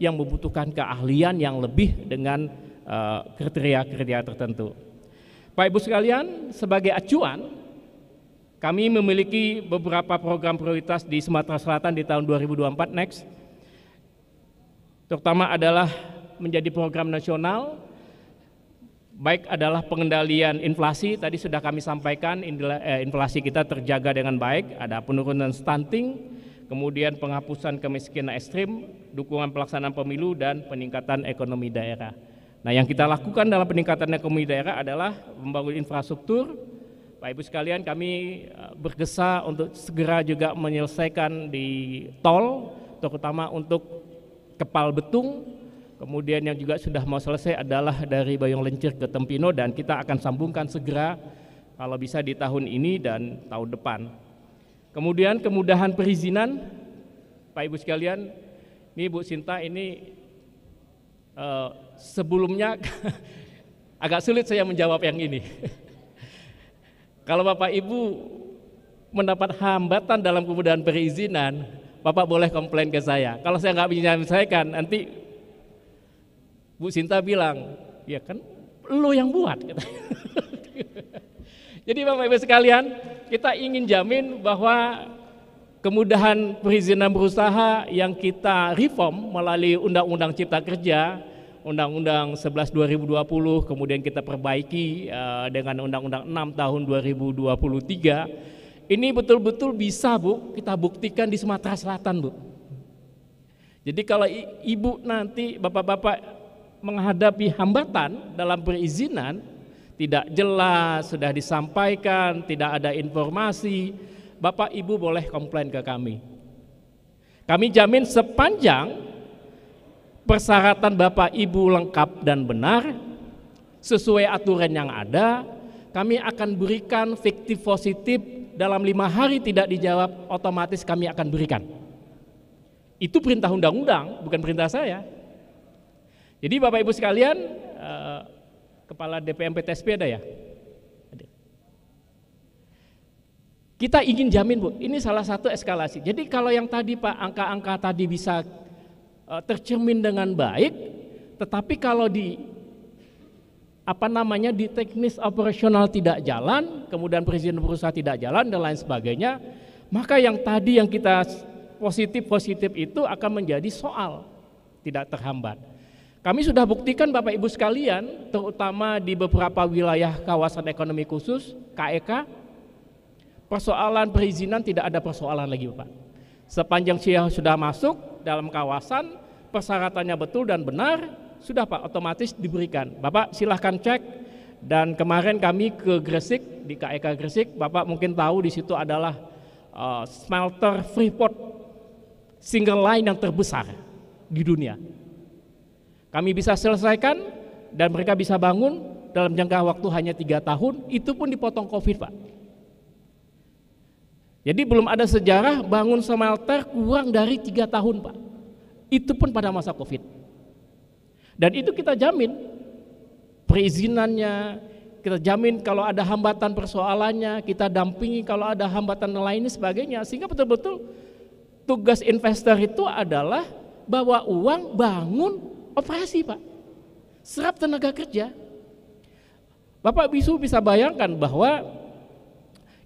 Speaker 4: yang membutuhkan keahlian yang lebih dengan eh, kriteria-kriteria uh, tertentu. Pak Ibu sekalian, sebagai acuan kami memiliki beberapa program prioritas di Sumatera Selatan di tahun 2024 next. Terutama adalah menjadi program nasional baik adalah pengendalian inflasi tadi sudah kami sampaikan eh, inflasi kita terjaga dengan baik ada penurunan stunting kemudian penghapusan kemiskinan ekstrim dukungan pelaksanaan pemilu dan peningkatan ekonomi daerah nah yang kita lakukan dalam peningkatan ekonomi daerah adalah membangun infrastruktur Pak Ibu sekalian kami eh, bergesa untuk segera juga menyelesaikan di tol terutama untuk Kepal Betung Kemudian yang juga sudah mau selesai adalah dari Bayong Lencir ke Tempino dan kita akan sambungkan segera kalau bisa di tahun ini dan tahun depan. Kemudian kemudahan perizinan, Pak Ibu sekalian, ini Bu Sinta ini uh, sebelumnya agak sulit saya menjawab yang ini. kalau Bapak Ibu mendapat hambatan dalam kemudahan perizinan, Bapak boleh komplain ke saya. Kalau saya nggak bisa menyelesaikan, nanti Bu Sinta bilang, ya kan lo yang buat. Jadi Bapak Ibu sekalian, kita ingin jamin bahwa kemudahan perizinan berusaha yang kita reform melalui Undang-Undang Cipta Kerja, Undang-Undang 11 2020, kemudian kita perbaiki eh, dengan Undang-Undang 6 tahun 2023, ini betul-betul bisa Bu, kita buktikan di Sumatera Selatan Bu. Jadi kalau ibu nanti, bapak-bapak menghadapi hambatan dalam perizinan tidak jelas, sudah disampaikan, tidak ada informasi, Bapak Ibu boleh komplain ke kami. Kami jamin sepanjang persyaratan Bapak Ibu lengkap dan benar, sesuai aturan yang ada, kami akan berikan fiktif positif dalam lima hari tidak dijawab, otomatis kami akan berikan. Itu perintah undang-undang, bukan perintah saya. Jadi Bapak Ibu sekalian, eh, kepala DPM PTSP ada ya? Kita ingin jamin Bu, ini salah satu eskalasi. Jadi kalau yang tadi Pak angka-angka tadi bisa eh, tercermin dengan baik, tetapi kalau di apa namanya di teknis operasional tidak jalan, kemudian presiden berusaha tidak jalan dan lain sebagainya, maka yang tadi yang kita positif-positif itu akan menjadi soal, tidak terhambat. Kami sudah buktikan Bapak Ibu sekalian, terutama di beberapa wilayah kawasan ekonomi khusus, KEK, e persoalan perizinan tidak ada persoalan lagi Bapak. Sepanjang Syiah sudah masuk dalam kawasan, persyaratannya betul dan benar, sudah Pak otomatis diberikan. Bapak silahkan cek dan kemarin kami ke Gresik, di KEK e Gresik, Bapak mungkin tahu di situ adalah uh, smelter Freeport single line yang terbesar di dunia kami bisa selesaikan dan mereka bisa bangun dalam jangka waktu hanya tiga tahun, itu pun dipotong COVID, Pak. Jadi belum ada sejarah bangun smelter kurang dari tiga tahun, Pak. Itu pun pada masa COVID. Dan itu kita jamin perizinannya, kita jamin kalau ada hambatan persoalannya, kita dampingi kalau ada hambatan lain sebagainya, sehingga betul-betul tugas investor itu adalah bawa uang bangun Operasi Pak. Serap tenaga kerja. Bapak Bisu bisa bayangkan bahwa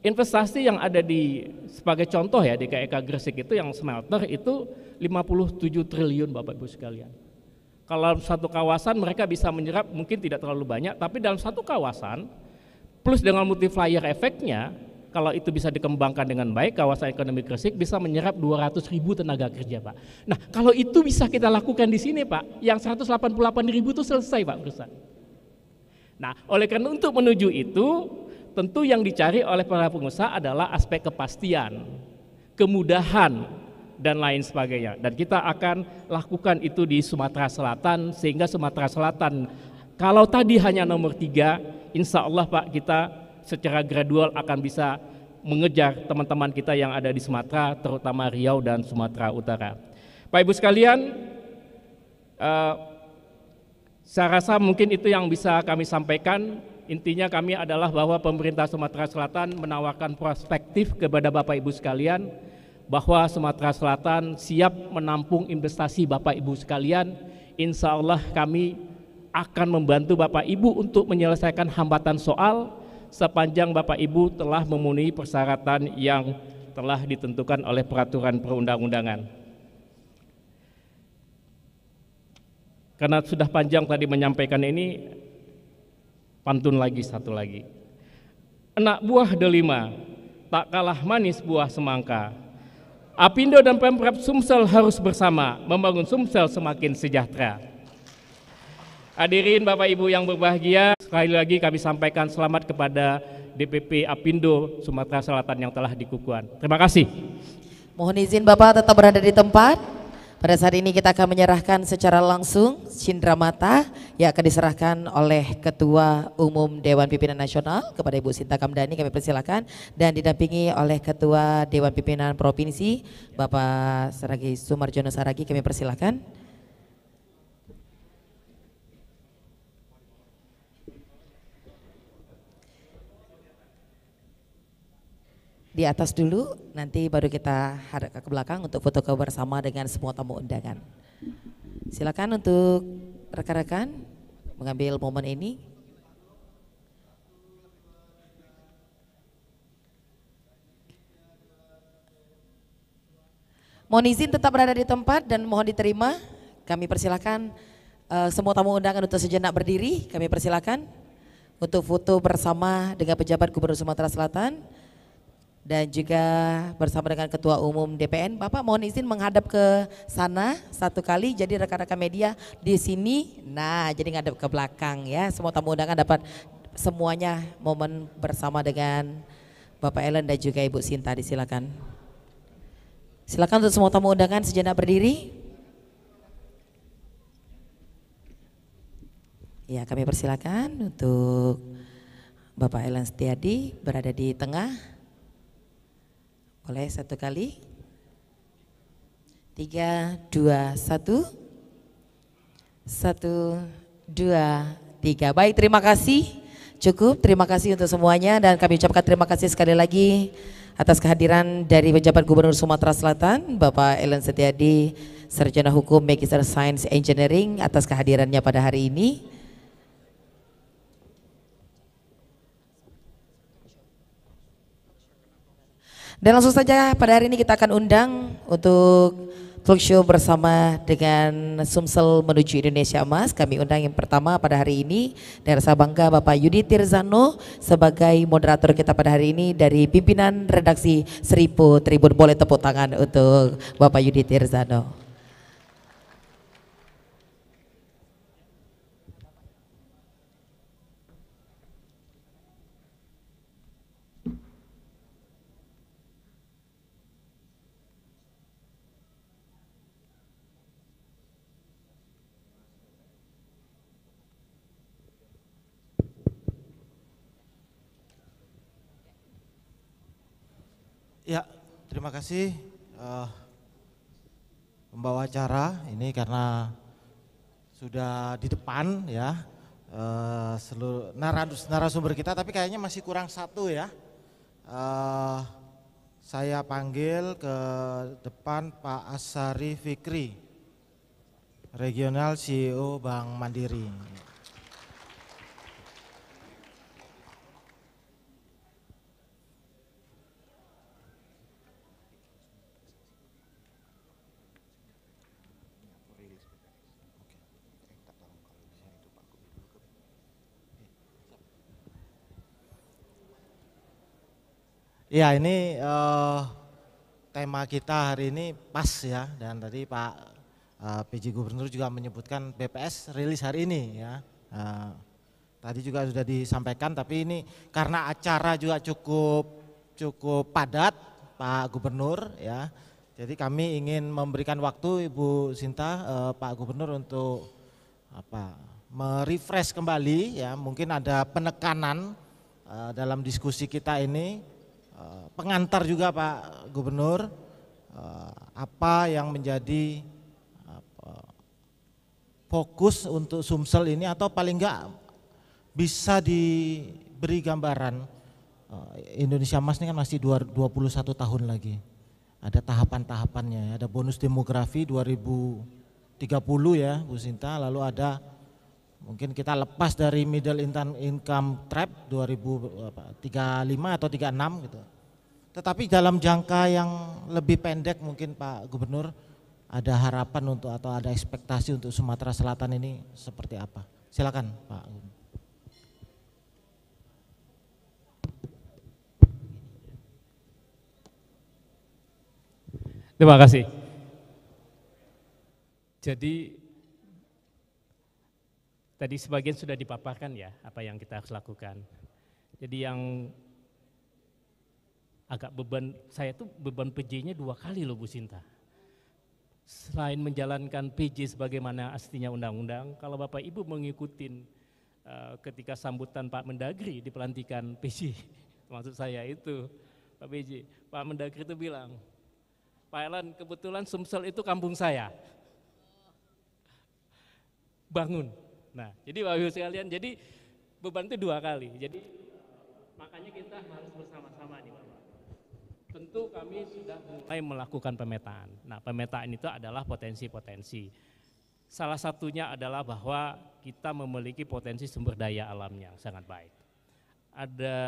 Speaker 4: investasi yang ada di sebagai contoh ya di KEK e Gresik itu yang smelter itu 57 triliun Bapak Ibu sekalian. Kalau dalam satu kawasan mereka bisa menyerap mungkin tidak terlalu banyak, tapi dalam satu kawasan plus dengan multiplier efeknya kalau itu bisa dikembangkan dengan baik, kawasan ekonomi Gresik bisa menyerap 200 ribu tenaga kerja, Pak. Nah, kalau itu bisa kita lakukan di sini, Pak, yang 188 ribu itu selesai, Pak, urusan. Nah, oleh karena untuk menuju itu, tentu yang dicari oleh para pengusaha adalah aspek kepastian, kemudahan, dan lain sebagainya. Dan kita akan lakukan itu di Sumatera Selatan, sehingga Sumatera Selatan, kalau tadi hanya nomor tiga, insya Allah Pak kita secara gradual akan bisa mengejar teman-teman kita yang ada di Sumatera, terutama Riau dan Sumatera Utara. Pak Ibu sekalian, uh, saya rasa mungkin itu yang bisa kami sampaikan. Intinya kami adalah bahwa pemerintah Sumatera Selatan menawarkan perspektif kepada Bapak Ibu sekalian bahwa Sumatera Selatan siap menampung investasi Bapak Ibu sekalian. Insya Allah kami akan membantu Bapak Ibu untuk menyelesaikan hambatan soal sepanjang Bapak Ibu telah memenuhi persyaratan yang telah ditentukan oleh peraturan perundang-undangan. Karena sudah panjang tadi menyampaikan ini, pantun lagi satu lagi. Enak buah delima, tak kalah manis buah semangka. Apindo dan Pemprov Sumsel harus bersama membangun Sumsel semakin sejahtera. Hadirin Bapak Ibu yang berbahagia, Sekali lagi kami sampaikan selamat kepada DPP Apindo Sumatera Selatan yang telah dikukuhkan. Terima kasih.
Speaker 2: Mohon izin Bapak tetap berada di tempat. Pada saat ini kita akan menyerahkan secara langsung cindera Mata yang akan diserahkan oleh Ketua Umum Dewan Pimpinan Nasional kepada Ibu Sinta Kamdani kami persilakan dan didampingi oleh Ketua Dewan Pimpinan Provinsi Bapak Saragi Sumarjono Saragi kami persilakan. di atas dulu, nanti baru kita hadap ke belakang untuk foto bersama dengan semua tamu undangan. Silakan untuk rekan-rekan mengambil momen ini. Mohon izin tetap berada di tempat dan mohon diterima. Kami persilakan uh, semua tamu undangan untuk sejenak berdiri. Kami persilakan untuk foto bersama dengan pejabat Gubernur Sumatera Selatan dan juga bersama dengan Ketua Umum DPN. Bapak mohon izin menghadap ke sana satu kali, jadi rekan-rekan media di sini, nah jadi ngadap ke belakang ya, semua tamu undangan dapat semuanya momen bersama dengan Bapak Ellen dan juga Ibu Sinta, disilakan. Silakan untuk semua tamu undangan sejenak berdiri. Ya, kami persilakan untuk Bapak Ellen Setiadi berada di tengah. Boleh satu kali? Tiga, dua, satu. Satu, dua, tiga. Baik, terima kasih. Cukup, terima kasih untuk semuanya dan kami ucapkan terima kasih sekali lagi atas kehadiran dari pejabat Gubernur Sumatera Selatan, Bapak Ellen Setiadi, Sarjana Hukum Magister Science Engineering atas kehadirannya pada hari ini. Dan langsung saja pada hari ini kita akan undang untuk talk show bersama dengan Sumsel menuju Indonesia Emas. Kami undang yang pertama pada hari ini dari bangga Bapak Yudi Tirzano sebagai moderator kita pada hari ini dari pimpinan redaksi Seribu Tribun. Boleh tepuk tangan untuk Bapak Yudi Tirzano.
Speaker 5: terima kasih uh, eh, membawa acara ini karena sudah di depan ya uh, seluruh naras narasumber kita, tapi kayaknya masih kurang satu ya. Uh, saya panggil ke depan Pak Asari Fikri, Regional CEO Bank Mandiri. Ya ini uh, tema kita hari ini pas ya dan tadi Pak uh, eh, PJ Gubernur juga menyebutkan BPS rilis hari ini ya. Uh, tadi juga sudah disampaikan tapi ini karena acara juga cukup cukup padat Pak Gubernur ya. Jadi kami ingin memberikan waktu Ibu Sinta uh, Pak Gubernur untuk apa merefresh kembali ya mungkin ada penekanan uh, dalam diskusi kita ini Eh, pengantar juga Pak Gubernur eh, apa yang menjadi fokus untuk Sumsel ini atau paling enggak bisa diberi gambaran eh, Indonesia Emas ini kan masih 21 tahun lagi ada tahapan-tahapannya ya. ada bonus demografi 2030 ya Bu Sinta lalu ada mungkin kita lepas dari middle income trap 2035 atau 36 gitu. Tetapi dalam jangka yang lebih pendek mungkin Pak Gubernur ada harapan untuk atau ada ekspektasi untuk Sumatera Selatan ini seperti apa? Silakan Pak.
Speaker 4: Terima kasih. Jadi Tadi sebagian sudah dipaparkan ya apa yang kita harus lakukan. Jadi yang agak beban saya tuh beban PJ-nya dua kali loh Bu Sinta. Selain menjalankan PJ sebagaimana aslinya undang-undang, kalau Bapak Ibu mengikuti uh, eh, ketika sambutan Pak Mendagri di pelantikan PJ, maksud saya itu Pak PJ, Pak Mendagri itu bilang, Pak Elan kebetulan Sumsel itu kampung saya. Bangun, Nah, jadi Bapak Ibu sekalian, jadi beban itu dua kali. Jadi makanya kita harus bersama-sama nih Bapak. Tentu kami sudah mulai melakukan pemetaan. Nah, pemetaan itu adalah potensi-potensi. Salah satunya adalah bahwa kita memiliki potensi sumber daya alam yang sangat baik. Ada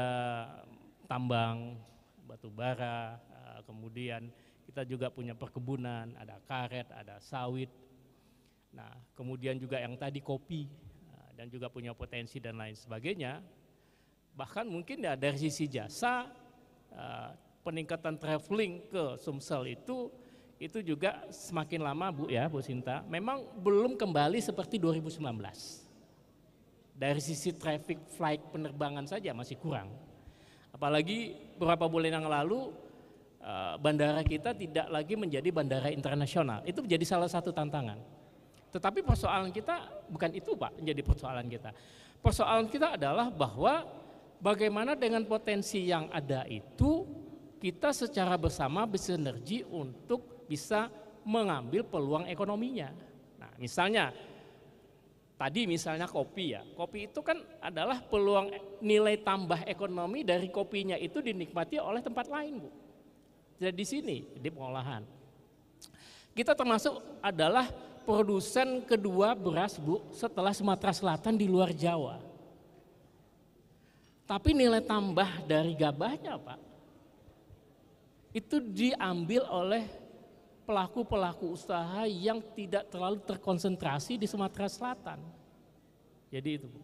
Speaker 4: tambang, batu bara, eh, kemudian kita juga punya perkebunan, ada karet, ada sawit, Nah, kemudian juga yang tadi kopi eh, dan juga punya potensi dan lain sebagainya. Bahkan mungkin ya dari sisi jasa eh, peningkatan traveling ke Sumsel itu itu juga semakin lama Bu ya Bu Sinta memang belum kembali seperti 2019 dari sisi traffic flight penerbangan saja masih kurang apalagi beberapa bulan yang lalu eh, bandara kita tidak lagi menjadi bandara internasional itu menjadi salah satu tantangan tetapi persoalan kita bukan itu Pak, menjadi persoalan kita. Persoalan kita adalah bahwa bagaimana dengan potensi yang ada itu kita secara bersama bersinergi untuk bisa mengambil peluang ekonominya. Nah, misalnya tadi misalnya kopi ya. Kopi itu kan adalah peluang nilai tambah ekonomi dari kopinya itu dinikmati oleh tempat lain, Bu. Jadi di sini, di pengolahan. Kita termasuk adalah produsen kedua beras bu setelah Sumatera Selatan di luar Jawa. Tapi nilai tambah dari gabahnya pak itu diambil oleh pelaku-pelaku usaha yang tidak terlalu terkonsentrasi di Sumatera Selatan. Jadi itu bu.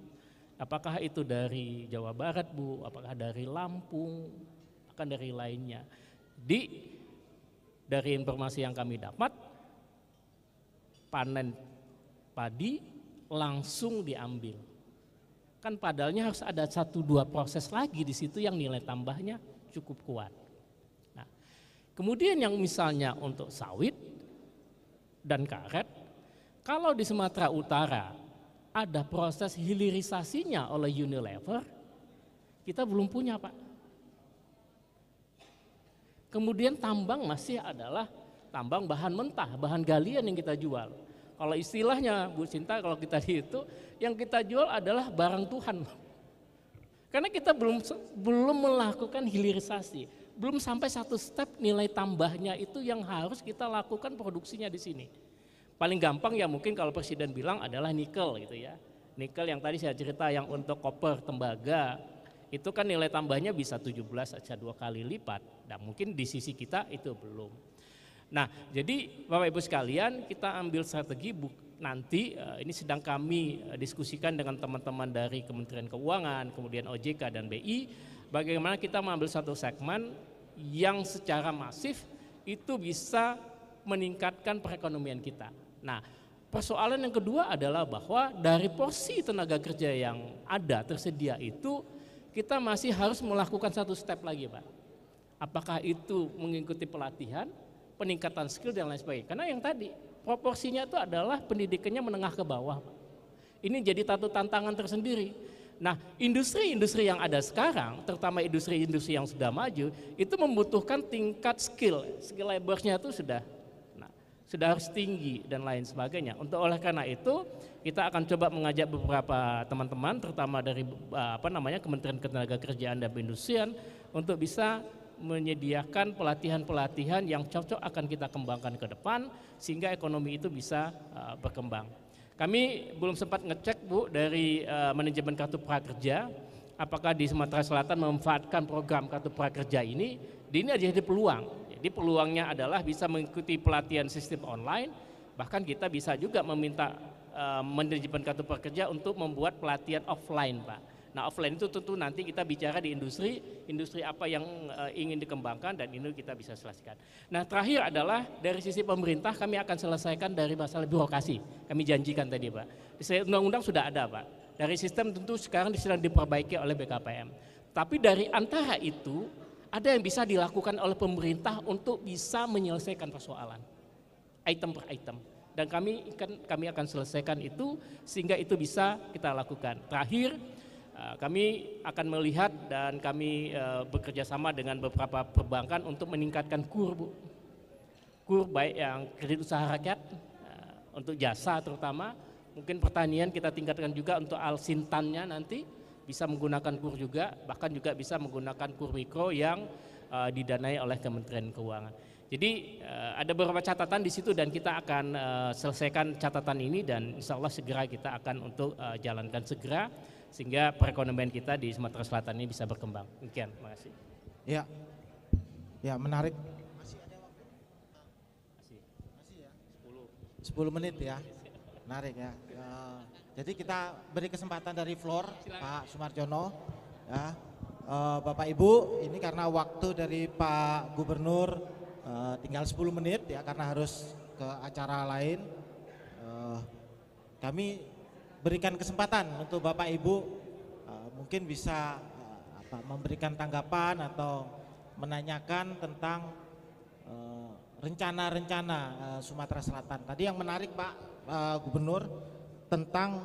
Speaker 4: Apakah itu dari Jawa Barat bu, apakah dari Lampung, akan dari lainnya. Di dari informasi yang kami dapat panen padi langsung diambil. Kan padalnya harus ada satu dua proses lagi di situ yang nilai tambahnya cukup kuat. Nah, kemudian yang misalnya untuk sawit dan karet, kalau di Sumatera Utara ada proses hilirisasinya oleh Unilever, kita belum punya Pak. Kemudian tambang masih adalah tambang bahan mentah, bahan galian yang kita jual. Kalau istilahnya Bu Sinta kalau kita di itu yang kita jual adalah barang Tuhan. Karena kita belum belum melakukan hilirisasi, belum sampai satu step nilai tambahnya itu yang harus kita lakukan produksinya di sini. Paling gampang ya mungkin kalau presiden bilang adalah nikel gitu ya. Nikel yang tadi saya cerita yang untuk koper, tembaga, itu kan nilai tambahnya bisa 17 saja dua kali lipat. Nah mungkin di sisi kita itu belum. Nah, jadi Bapak Ibu sekalian, kita ambil strategi bu, nanti eh, ini sedang kami eh, diskusikan dengan teman-teman dari Kementerian Keuangan, kemudian OJK dan BI, bagaimana kita mengambil satu segmen yang secara masif itu bisa meningkatkan perekonomian kita. Nah, persoalan yang kedua adalah bahwa dari porsi tenaga kerja yang ada tersedia itu kita masih harus melakukan satu step lagi, Pak. Apakah itu mengikuti pelatihan peningkatan skill dan lain sebagainya. Karena yang tadi proporsinya itu adalah pendidikannya menengah ke bawah. Ini jadi satu tantangan tersendiri. Nah, industri-industri yang ada sekarang, terutama industri-industri yang sudah maju, itu membutuhkan tingkat skill, skill labornya itu sudah nah, sudah harus tinggi dan lain sebagainya. Untuk oleh karena itu, kita akan coba mengajak beberapa teman-teman, terutama dari eh, apa namanya Kementerian Ketenagakerjaan dan Perindustrian, untuk bisa menyediakan pelatihan-pelatihan yang cocok akan kita kembangkan ke depan sehingga ekonomi itu bisa uh, berkembang. Kami belum sempat ngecek Bu dari uh, manajemen kartu prakerja apakah di Sumatera Selatan memanfaatkan program kartu prakerja ini. Di ini jadi peluang. Jadi peluangnya adalah bisa mengikuti pelatihan sistem online bahkan kita bisa juga meminta uh, manajemen kartu prakerja untuk membuat pelatihan offline Pak Nah offline itu tentu nanti kita bicara di industri, industri apa yang uh, ingin dikembangkan dan ini kita bisa selesaikan. Nah terakhir adalah dari sisi pemerintah kami akan selesaikan dari masalah birokrasi. Kami janjikan tadi Pak. Undang-undang sudah ada Pak. Dari sistem tentu sekarang sedang diperbaiki oleh BKPM. Tapi dari antara itu ada yang bisa dilakukan oleh pemerintah untuk bisa menyelesaikan persoalan item per item dan kami akan kami akan selesaikan itu sehingga itu bisa kita lakukan. Terakhir Eh, kami akan melihat dan kami eh, bekerja sama dengan beberapa perbankan untuk meningkatkan kur, Bu. Kur baik yang kredit usaha rakyat, eh, untuk jasa terutama, mungkin pertanian kita tingkatkan juga untuk al sintannya nanti, bisa menggunakan kur juga, bahkan juga bisa menggunakan kur mikro yang didanai oleh Kementerian Keuangan. Jadi ada beberapa catatan di situ dan kita akan selesaikan catatan ini dan insya Allah segera kita akan untuk jalankan segera sehingga perekonomian kita di Sumatera Selatan ini bisa berkembang. Demikian, terima kasih. Ya,
Speaker 5: ya menarik. sepuluh menit ya. Menarik ya. ya. Jadi kita beri kesempatan dari floor Silakan. Pak Sumarjono. Ya. Eh, Bapak Ibu, ini karena waktu dari Pak Gubernur eh, tinggal 10 menit ya karena harus ke acara lain. Eh, kami berikan kesempatan untuk Bapak Ibu e, mungkin bisa e, apa, memberikan tanggapan atau menanyakan tentang e, rencana-rencana Sumatera Selatan. Tadi yang menarik Pak Gubernur tentang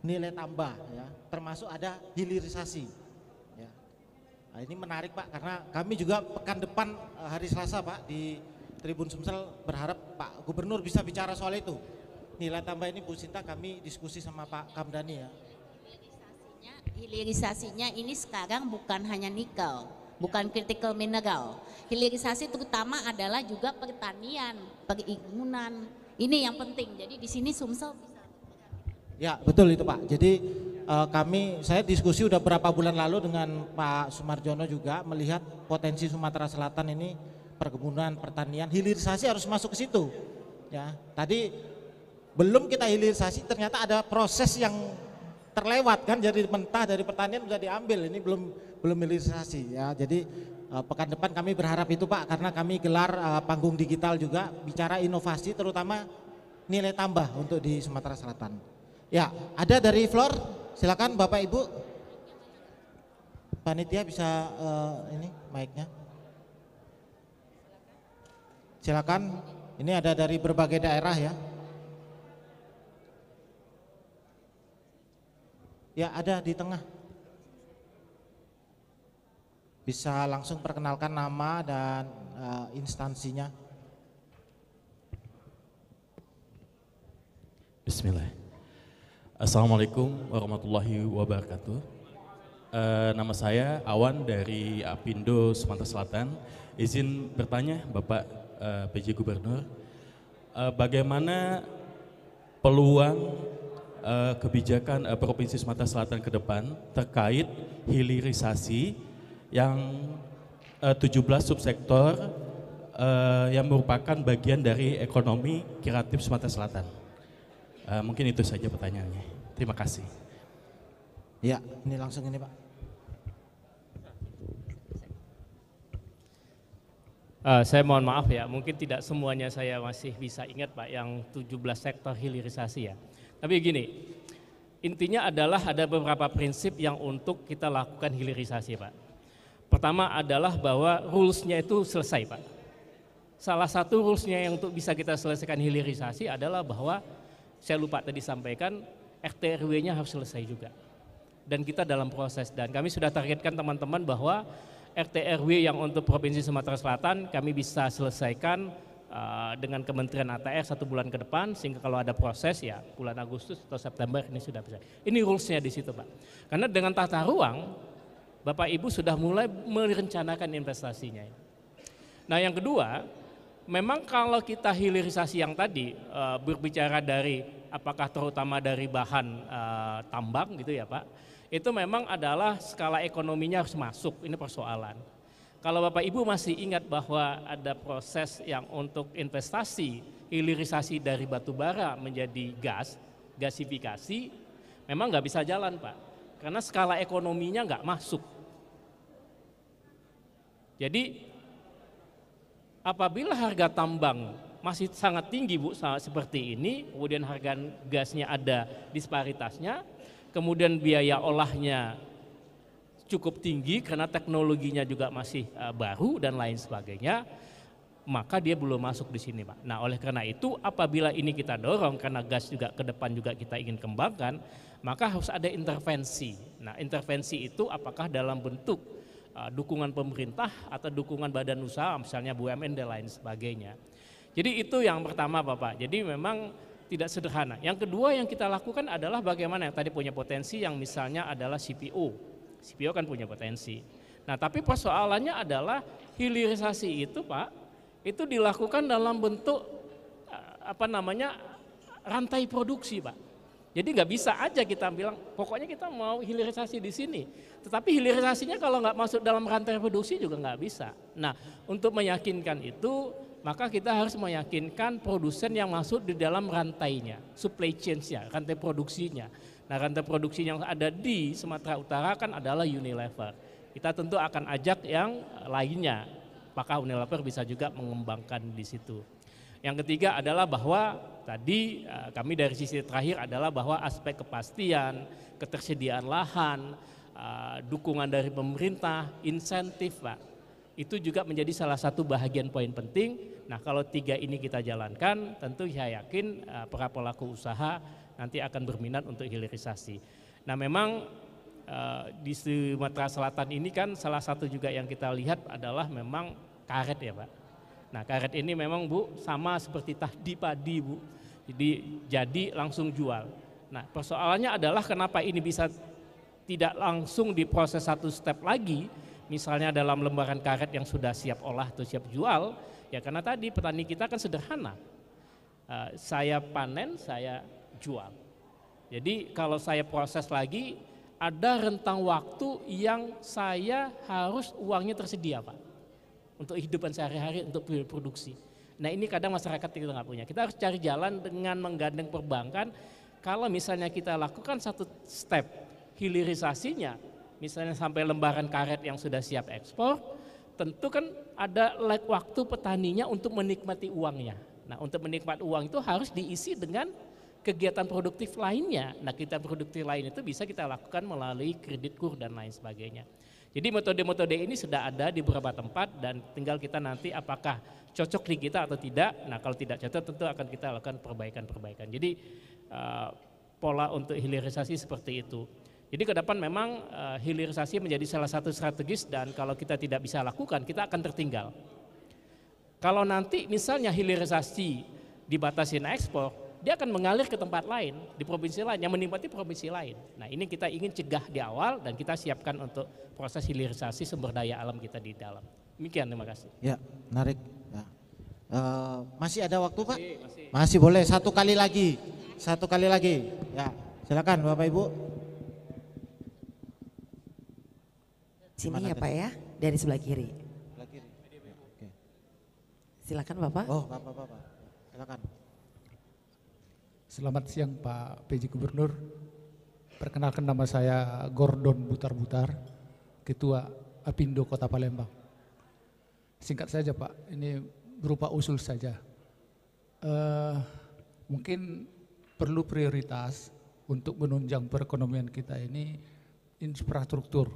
Speaker 5: nilai tambah ya, termasuk ada hilirisasi. Ya. Nah, ini menarik Pak karena kami juga pekan depan hari Selasa Pak di Tribun Sumsel berharap Pak Gubernur bisa bicara soal itu nilai tambah ini Bu Sinta kami diskusi sama Pak Kamdani ya.
Speaker 1: Hilirisasinya, hilirisasinya ini sekarang bukan hanya nikel, bukan critical mineral. Hilirisasi terutama adalah juga pertanian, perikunan. Ini yang penting. Jadi di sini Sumsel bisa.
Speaker 5: Ya, betul itu Pak. Jadi eh, kami saya diskusi udah berapa bulan lalu dengan Pak Sumarjono juga melihat potensi Sumatera Selatan ini perkebunan, pertanian, hilirisasi harus masuk ke situ. Ya, tadi belum kita hilirisasi ternyata ada proses yang terlewat kan jadi mentah dari pertanian sudah diambil ini belum belum hilirisasi ya jadi eh, pekan depan kami berharap itu Pak karena kami gelar uh, panggung digital juga bicara inovasi terutama nilai tambah untuk di Sumatera Selatan ya ada dari floor silakan Bapak Ibu panitia bisa uh, ini mic-nya silakan ini ada dari berbagai daerah ya Ya ada di tengah. Bisa langsung perkenalkan nama dan uh, instansinya.
Speaker 4: Bismillah. Assalamualaikum warahmatullahi wabarakatuh. E, nama saya Awan dari Apindo Sumatera Selatan. Izin bertanya Bapak e, eh, PJ Gubernur, e, bagaimana peluang uh, kebijakan uh, Provinsi Sumatera Selatan ke depan terkait hilirisasi yang eh, uh, 17 subsektor uh, yang merupakan bagian dari ekonomi kreatif Sumatera Selatan. Uh, mungkin itu saja pertanyaannya. Terima kasih. Ya,
Speaker 5: ini langsung ini Pak.
Speaker 4: Uh, saya mohon maaf ya, mungkin tidak semuanya saya masih bisa ingat Pak yang 17 sektor hilirisasi ya. Tapi gini, intinya adalah ada beberapa prinsip yang untuk kita lakukan hilirisasi Pak. Pertama adalah bahwa rules-nya itu selesai Pak. Salah satu rules-nya yang untuk bisa kita selesaikan hilirisasi adalah bahwa saya lupa tadi sampaikan RTRW-nya harus selesai juga. Dan kita dalam proses dan kami sudah targetkan teman-teman bahwa RTRW yang untuk Provinsi Sumatera Selatan kami bisa selesaikan Eh, dengan Kementerian ATR satu bulan ke depan sehingga kalau ada proses ya bulan Agustus atau September ini sudah bisa. Ini rulesnya di situ Pak. Karena dengan tata ruang Bapak Ibu sudah mulai merencanakan investasinya. Nah yang kedua memang kalau kita hilirisasi yang tadi eh, berbicara dari apakah terutama dari bahan eh, tambang gitu ya Pak. Itu memang adalah skala ekonominya harus masuk, ini persoalan kalau Bapak Ibu masih ingat bahwa ada proses yang untuk investasi hilirisasi dari batu bara menjadi gas, gasifikasi, memang nggak bisa jalan Pak. Karena skala ekonominya nggak masuk. Jadi apabila harga tambang masih sangat tinggi Bu seperti ini, kemudian harga gasnya ada disparitasnya, kemudian biaya olahnya cukup tinggi karena teknologinya juga masih uh, baru dan lain sebagainya, maka dia belum masuk di sini, Pak. Nah, oleh karena itu apabila ini kita dorong karena gas juga ke depan juga kita ingin kembangkan, maka harus ada intervensi. Nah, intervensi itu apakah dalam bentuk uh, dukungan pemerintah atau dukungan badan usaha misalnya BUMN dan lain sebagainya. Jadi itu yang pertama Bapak. Jadi memang tidak sederhana. Yang kedua yang kita lakukan adalah bagaimana yang tadi punya potensi yang misalnya adalah CPO CPO kan punya potensi. Nah tapi persoalannya adalah hilirisasi itu Pak, itu dilakukan dalam bentuk eh, apa namanya rantai produksi Pak. Jadi nggak bisa aja kita bilang pokoknya kita mau hilirisasi di sini. Tetapi hilirisasinya kalau nggak masuk dalam rantai produksi juga nggak bisa. Nah untuk meyakinkan itu maka kita harus meyakinkan produsen yang masuk di dalam rantainya, supply chain-nya, rantai produksinya. Nah rantai produksi yang ada di Sumatera Utara kan adalah Unilever. Kita tentu akan ajak yang lainnya. Apakah Unilever bisa juga mengembangkan di situ. Yang ketiga adalah bahwa tadi eh, kami dari sisi terakhir adalah bahwa aspek kepastian, ketersediaan lahan, eh, dukungan dari pemerintah, insentif Pak. Itu juga menjadi salah satu bahagian poin penting. Nah kalau tiga ini kita jalankan tentu saya yakin eh, para pelaku usaha nanti akan berminat untuk hilirisasi. Nah memang eh, di Sumatera Selatan ini kan salah satu juga yang kita lihat adalah memang karet ya Pak. Nah karet ini memang Bu sama seperti tadi padi Bu. Jadi jadi langsung jual. Nah persoalannya adalah kenapa ini bisa tidak langsung diproses satu step lagi misalnya dalam lembaran karet yang sudah siap olah atau siap jual ya karena tadi petani kita kan sederhana. Uh, saya panen, saya jual. Jadi kalau saya proses lagi, ada rentang waktu yang saya harus uangnya tersedia Pak. Untuk kehidupan sehari-hari, untuk produksi. Nah ini kadang masyarakat kita nggak punya. Kita harus cari jalan dengan menggandeng perbankan. Kalau misalnya kita lakukan satu step hilirisasinya, misalnya sampai lembaran karet yang sudah siap ekspor, tentu kan ada lag waktu petaninya untuk menikmati uangnya. Nah untuk menikmati uang itu harus diisi dengan kegiatan produktif lainnya. Nah, kegiatan produktif lain itu bisa kita lakukan melalui kredit kur dan lain sebagainya. Jadi metode-metode ini sudah ada di beberapa tempat dan tinggal kita nanti apakah cocok di kita atau tidak. Nah, kalau tidak cocok tentu akan kita lakukan perbaikan-perbaikan. Jadi uh, pola untuk hilirisasi seperti itu. Jadi ke depan memang uh, hilirisasi menjadi salah satu strategis dan kalau kita tidak bisa lakukan kita akan tertinggal. Kalau nanti misalnya hilirisasi dibatasi ekspor, dia akan mengalir ke tempat lain di provinsi lain yang menimpati provinsi lain. Nah ini kita ingin cegah di awal dan kita siapkan untuk proses hilirisasi sumber daya alam kita di dalam. Demikian terima kasih.
Speaker 5: Ya menarik. Ya. Uh, masih ada waktu pak? Masih, masih. masih boleh satu kali lagi, satu kali lagi. Ya
Speaker 2: silakan bapak ibu. Sini Mana ya pak ya dari sebelah kiri.
Speaker 5: Sebelah kiri. Ya, silakan bapak. Oh bapak bapak silakan.
Speaker 6: Selamat siang Pak PJ Gubernur. Perkenalkan nama saya Gordon Butar-Butar, Ketua Apindo Kota Palembang. Singkat saja Pak, ini berupa usul saja. Uh, mungkin perlu prioritas untuk menunjang perekonomian kita ini infrastruktur.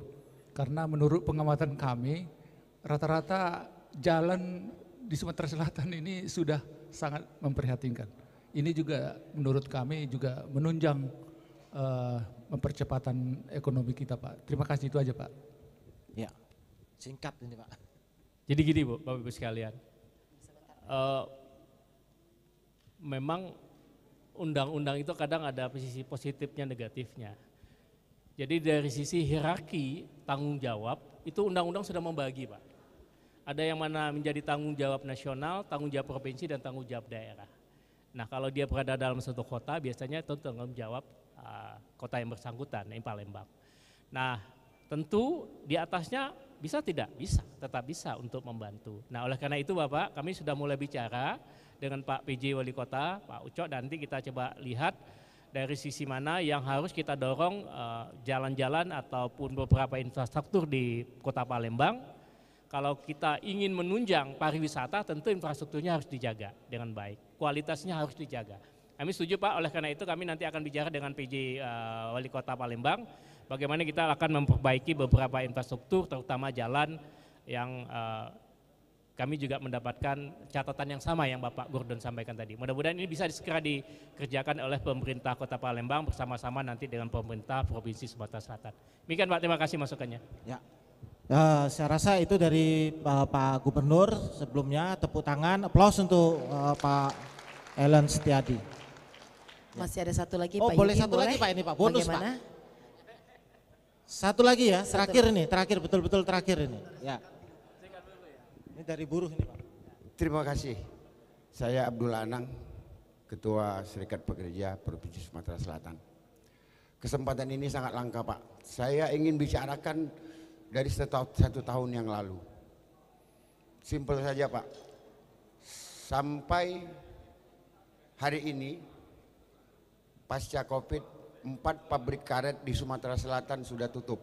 Speaker 6: Karena menurut pengamatan kami, rata-rata jalan di Sumatera Selatan ini sudah sangat memprihatinkan ini juga menurut kami juga menunjang uh, mempercepatan ekonomi kita Pak. Terima kasih itu aja Pak.
Speaker 4: Ya, singkat ini Pak. Jadi gini Bu, Bapak Ibu sekalian. Uh, memang undang-undang itu kadang ada sisi positifnya, negatifnya. Jadi dari sisi hierarki tanggung jawab, itu undang-undang sudah membagi Pak. Ada yang mana menjadi tanggung jawab nasional, tanggung jawab provinsi, dan tanggung jawab daerah Nah kalau dia berada dalam satu kota biasanya itu tanggung jawab uh, kota yang bersangkutan, yang Palembang. Nah tentu di atasnya bisa tidak? Bisa, tetap bisa untuk membantu. Nah oleh karena itu Bapak kami sudah mulai bicara dengan Pak PJ Wali Kota, Pak Ucok dan nanti kita coba lihat dari sisi mana yang harus kita dorong eh, jalan-jalan uh, ataupun beberapa infrastruktur di kota Palembang kalau kita ingin menunjang pariwisata tentu infrastrukturnya harus dijaga dengan baik kualitasnya harus dijaga. Kami setuju Pak, oleh karena itu kami nanti akan bicara dengan PJ uh, eh, Wali Kota Palembang, bagaimana kita akan memperbaiki beberapa infrastruktur, terutama jalan yang uh, kami juga mendapatkan catatan yang sama yang Bapak Gordon sampaikan tadi. Mudah-mudahan ini bisa segera dikerjakan oleh pemerintah Kota Palembang bersama-sama nanti dengan pemerintah Provinsi Sumatera Selatan. Demikian Pak, terima kasih masukannya. Ya,
Speaker 5: Uh, saya rasa itu dari uh, Pak Gubernur sebelumnya tepuk tangan, aplaus untuk uh, Pak Ellen Setiadi.
Speaker 2: Masih ada satu lagi oh, Pak. Oh boleh Yuki, satu boleh? lagi Pak ini Pak bonus Bagaimana? Pak.
Speaker 5: Satu lagi ya terakhir ini terakhir betul-betul terakhir ini ya. Ini dari buruh ini Pak. Terima kasih.
Speaker 7: Saya Abdul Anang, Ketua Serikat Pekerja Provinsi Sumatera Selatan. Kesempatan ini sangat langka Pak. Saya ingin bicarakan dari satu tahun yang lalu. Simpel saja Pak. Sampai hari ini pasca Covid empat pabrik karet di Sumatera Selatan sudah tutup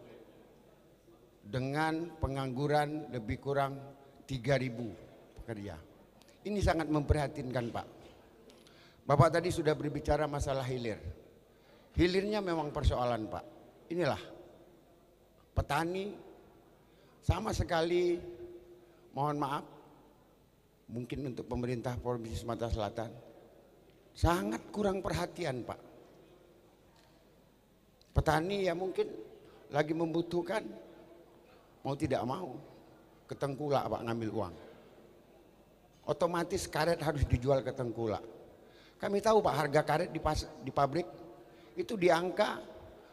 Speaker 7: dengan pengangguran lebih kurang 3000 pekerja. Ini sangat memprihatinkan Pak. Bapak tadi sudah berbicara masalah hilir. Hilirnya memang persoalan Pak. Inilah petani sama sekali mohon maaf mungkin untuk pemerintah Provinsi Sumatera Selatan sangat kurang perhatian Pak petani ya mungkin lagi membutuhkan mau tidak mau ketengkulak Pak ngambil uang otomatis karet harus dijual ke tengkulak kami tahu Pak harga karet di, pas, di pabrik itu di angka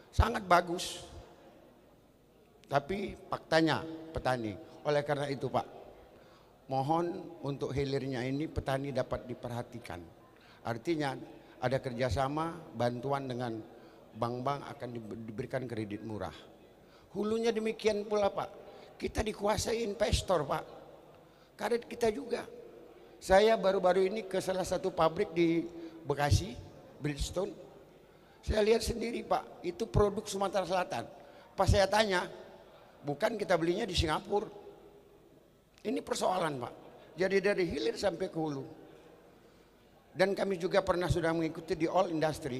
Speaker 7: sangat bagus tapi faktanya petani. Oleh karena itu Pak, mohon untuk hilirnya ini petani dapat diperhatikan. Artinya ada kerjasama bantuan dengan bank-bank akan diberikan kredit murah. Hulunya demikian pula Pak. Kita dikuasai investor Pak. Karet kita juga. Saya baru-baru ini ke salah satu pabrik di Bekasi, Bridgestone. Saya lihat sendiri Pak, itu produk Sumatera Selatan. Pas saya tanya, Bukan kita belinya di Singapura. Ini persoalan, Pak. Jadi dari hilir sampai ke hulu. Dan kami juga pernah sudah mengikuti di all industry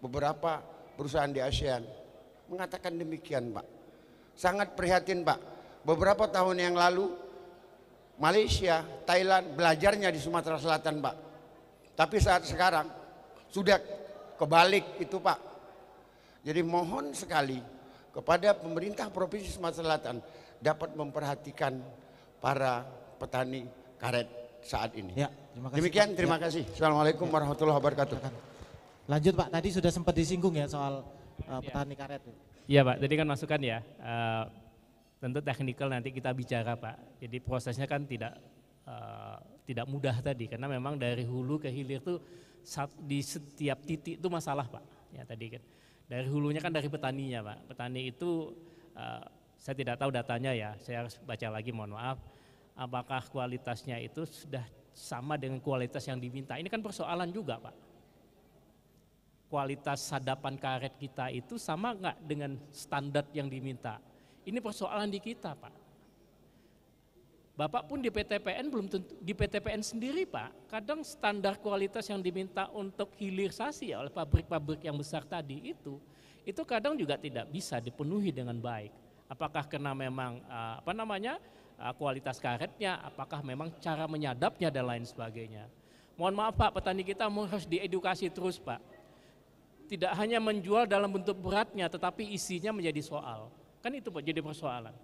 Speaker 7: beberapa perusahaan di ASEAN mengatakan demikian, Pak. Sangat prihatin, Pak. Beberapa tahun yang lalu Malaysia, Thailand belajarnya di Sumatera Selatan, Pak. Tapi saat sekarang sudah kebalik itu, Pak. Jadi mohon sekali kepada pemerintah Provinsi Sumatera Selatan dapat memperhatikan para petani karet saat ini. Ya, terima kasih, Demikian, terima
Speaker 5: ya. kasih. Assalamualaikum ya. warahmatullahi wabarakatuh. Lanjut Pak, tadi sudah sempat disinggung ya soal uh, petani ya. karet.
Speaker 1: Iya Pak,
Speaker 4: tadi kan masukan ya, uh, tentu teknikal nanti kita bicara Pak. Jadi prosesnya kan tidak uh, tidak mudah tadi, karena memang dari hulu ke hilir itu di setiap titik itu masalah Pak. Ya tadi kan. Dari hulunya kan dari petaninya, Pak. Petani itu uh, saya tidak tahu datanya ya. Saya harus baca lagi, mohon maaf. Apakah kualitasnya itu sudah sama dengan kualitas yang diminta? Ini kan persoalan juga, Pak. Kualitas sadapan karet kita itu sama nggak dengan standar yang diminta? Ini persoalan di kita, Pak. Bapak pun di PTPN belum tentu, di PTPN sendiri Pak, kadang standar kualitas yang diminta untuk hilirisasi ya oleh pabrik-pabrik yang besar tadi itu, itu kadang juga tidak bisa dipenuhi dengan baik. Apakah karena memang ah, apa namanya ah, kualitas karetnya, apakah memang cara menyadapnya dan lain sebagainya. Mohon maaf Pak, petani kita harus diedukasi terus Pak. Tidak hanya menjual dalam bentuk beratnya, tetapi isinya menjadi soal. Kan itu Pak, jadi persoalan.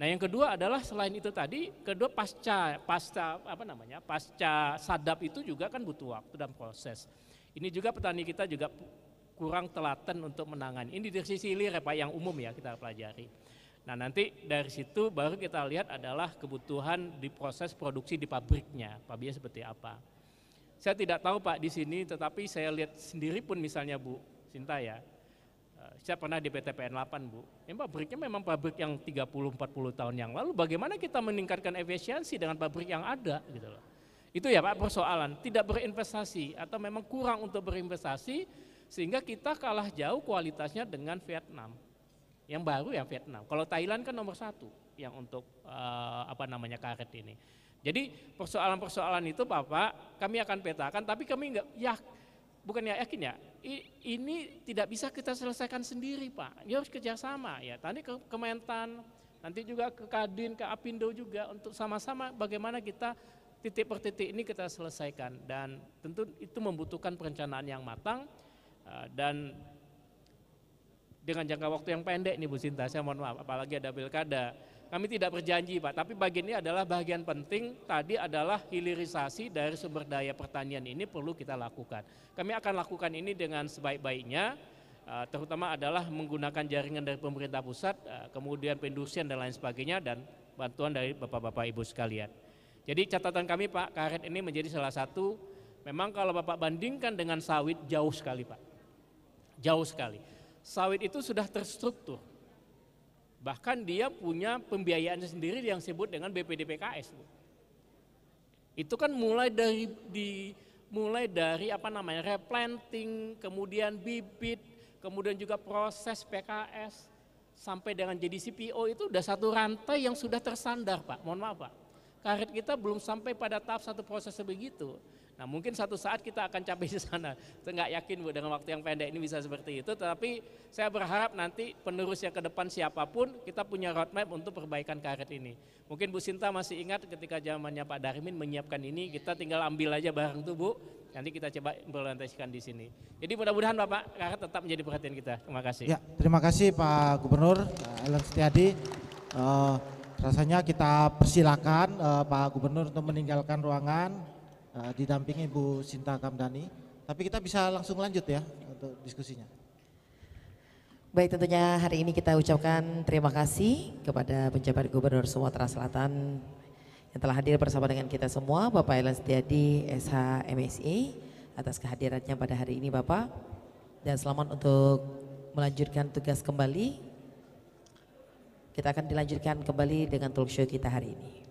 Speaker 4: Nah, yang kedua adalah selain itu tadi, kedua pasca pasca apa namanya? pasca sadap itu juga kan butuh waktu dan proses. Ini juga petani kita juga kurang telaten untuk menangani. Ini dari sisi hilir ya Pak yang umum ya kita pelajari. Nah, nanti dari situ baru kita lihat adalah kebutuhan di proses produksi di pabriknya, pabriknya seperti apa. Saya tidak tahu Pak di sini, tetapi saya lihat sendiri pun misalnya Bu Sinta ya, saya pernah di PTPN 8, Bu. Ya, pabriknya memang pabrik yang 30-40 tahun yang lalu. Bagaimana kita meningkatkan efisiensi dengan pabrik yang ada gitu loh. Itu ya Pak persoalan, tidak berinvestasi atau memang kurang untuk berinvestasi sehingga kita kalah jauh kualitasnya dengan Vietnam. Yang baru ya Vietnam. Kalau Thailand kan nomor satu yang untuk uh, apa namanya karet ini. Jadi persoalan-persoalan itu Bapak kami akan petakan tapi kami enggak yakin Bukan ya, yakin ya ini tidak bisa kita selesaikan sendiri Pak ini harus kerjasama ya tadi ke Kementan nanti juga ke Kadin ke Apindo juga untuk sama-sama bagaimana kita titik per titik ini kita selesaikan dan tentu itu membutuhkan perencanaan yang matang eh, dan dengan jangka waktu yang pendek nih Bu Sinta saya mohon maaf apalagi ada pilkada kami tidak berjanji Pak, tapi bagian ini adalah bagian penting tadi adalah hilirisasi dari sumber daya pertanian ini perlu kita lakukan. Kami akan lakukan ini dengan sebaik-baiknya, eh, terutama adalah menggunakan jaringan dari pemerintah pusat, eh, kemudian pendusian dan lain sebagainya, dan bantuan dari Bapak-Bapak Ibu sekalian. Jadi catatan kami Pak, karet ini menjadi salah satu, memang kalau Bapak bandingkan dengan sawit jauh sekali Pak, jauh sekali. Sawit itu sudah terstruktur, Bahkan dia punya pembiayaan sendiri yang disebut dengan BPDPKS. Itu kan mulai dari di mulai dari apa namanya replanting, kemudian bibit, kemudian juga proses PKS sampai dengan jadi CPO itu udah satu rantai yang sudah tersandar, Pak. Mohon maaf, Pak. Karet kita belum sampai pada tahap satu proses sebegitu Nah mungkin satu saat kita akan capai di sana. Saya nggak yakin Bu dengan waktu yang pendek ini bisa seperti itu. Tetapi saya berharap nanti penerusnya ke depan siapapun kita punya roadmap untuk perbaikan karet ini. Mungkin Bu Sinta masih ingat ketika zamannya Pak Darmin menyiapkan ini kita tinggal ambil aja barang tuh Bu. Nanti kita coba implementasikan di sini. Jadi mudah-mudahan Bapak karet tetap menjadi perhatian kita. Terima kasih. Ya,
Speaker 5: terima kasih Pak Gubernur Alan Setiadi. Uh, rasanya kita persilakan uh, Pak Gubernur untuk meninggalkan ruangan. Eh, didampingi Bu Sinta Kamdani. Tapi kita bisa langsung lanjut ya untuk diskusinya.
Speaker 2: Baik tentunya hari ini kita ucapkan terima kasih kepada penjabat gubernur Sumatera Selatan yang telah hadir bersama dengan kita semua Bapak Elan Setiadi SH MSI atas kehadirannya pada hari ini Bapak dan selamat untuk melanjutkan tugas kembali kita akan dilanjutkan kembali dengan talk show kita hari ini.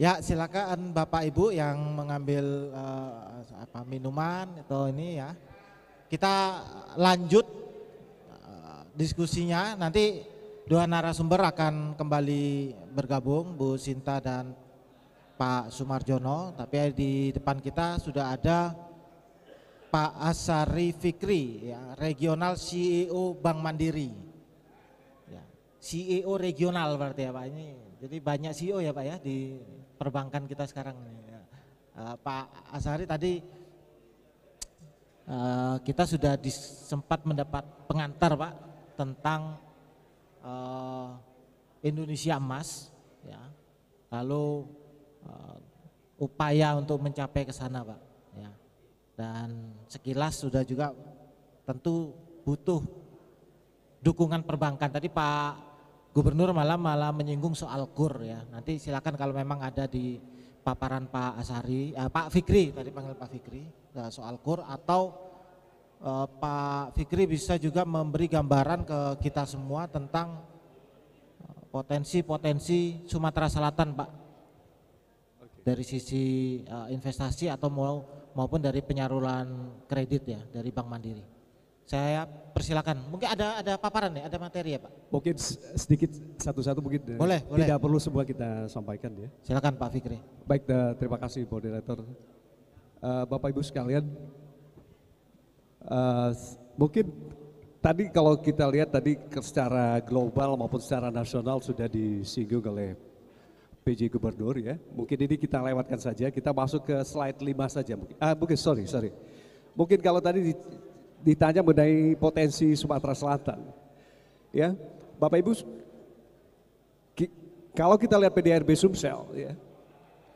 Speaker 5: Ya silakan Bapak Ibu yang mengambil uh, apa minuman atau ini ya. Kita lanjut uh, diskusinya nanti dua narasumber akan kembali bergabung Bu Sinta dan Pak Sumarjono tapi di depan kita sudah ada Pak Asari Fikri ya, regional CEO Bank Mandiri ya, CEO regional berarti ya Pak ini jadi banyak CEO ya Pak ya di perbankan kita sekarang ya. eh, Pak Asari tadi eh, kita sudah sempat mendapat pengantar Pak tentang eh, Indonesia Emas ya lalu upaya untuk mencapai ke sana Pak ya dan sekilas sudah juga tentu butuh dukungan perbankan tadi Pak Gubernur malah malah menyinggung soal kur ya. Nanti silakan kalau memang ada di paparan Pak Asari, eh, Pak Fikri tadi panggil Pak Fikri eh, soal kur atau eh, Pak Fikri bisa juga memberi gambaran ke kita semua tentang eh, potensi-potensi Sumatera Selatan, Pak. Dari sisi eh, investasi atau mau maupun dari penyaluran kredit ya dari Bank Mandiri. Saya persilakan. Mungkin ada ada paparan ya, ada materi ya Pak. Mungkin
Speaker 8: sedikit satu-satu mungkin. Eh, boleh, tidak boleh. perlu semua kita sampaikan ya. Silakan Pak Fikri. Baik, eh, terima kasih moderator. Uh, eh, Bapak Ibu sekalian, uh, mungkin tadi kalau kita lihat tadi secara global maupun secara nasional sudah disinggung oleh PJ Gubernur ya. Mungkin ini kita lewatkan saja, kita masuk ke slide 5 saja. Mungkin, ah, mungkin sorry, sorry. Mungkin kalau tadi di, ditanya mengenai potensi Sumatera Selatan. Ya, Bapak Ibu, ki, kalau kita lihat PDRB Sumsel, ya,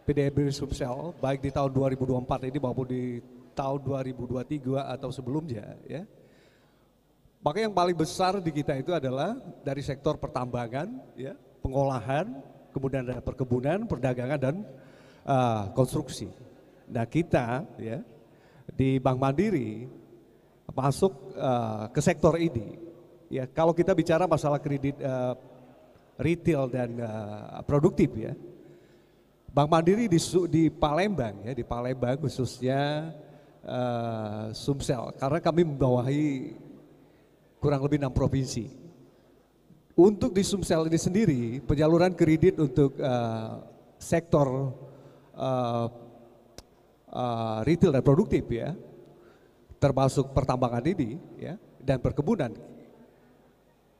Speaker 8: PDRB Sumsel baik di tahun 2024 ini maupun di tahun 2023 atau sebelumnya, ya, maka yang paling besar di kita itu adalah dari sektor pertambangan, ya, pengolahan, kemudian ada perkebunan, perdagangan dan uh, konstruksi. Nah kita, ya, di Bank Mandiri masuk uh, ke sektor ini. Ya, kalau kita bicara masalah kredit uh, retail dan uh, produktif ya. Bank Mandiri di, di Palembang ya, di Palembang khususnya uh, Sumsel karena kami membawahi kurang lebih enam provinsi. Untuk di Sumsel ini sendiri penyaluran kredit untuk uh, sektor uh, uh, retail dan produktif ya termasuk pertambangan ini ya dan perkebunan.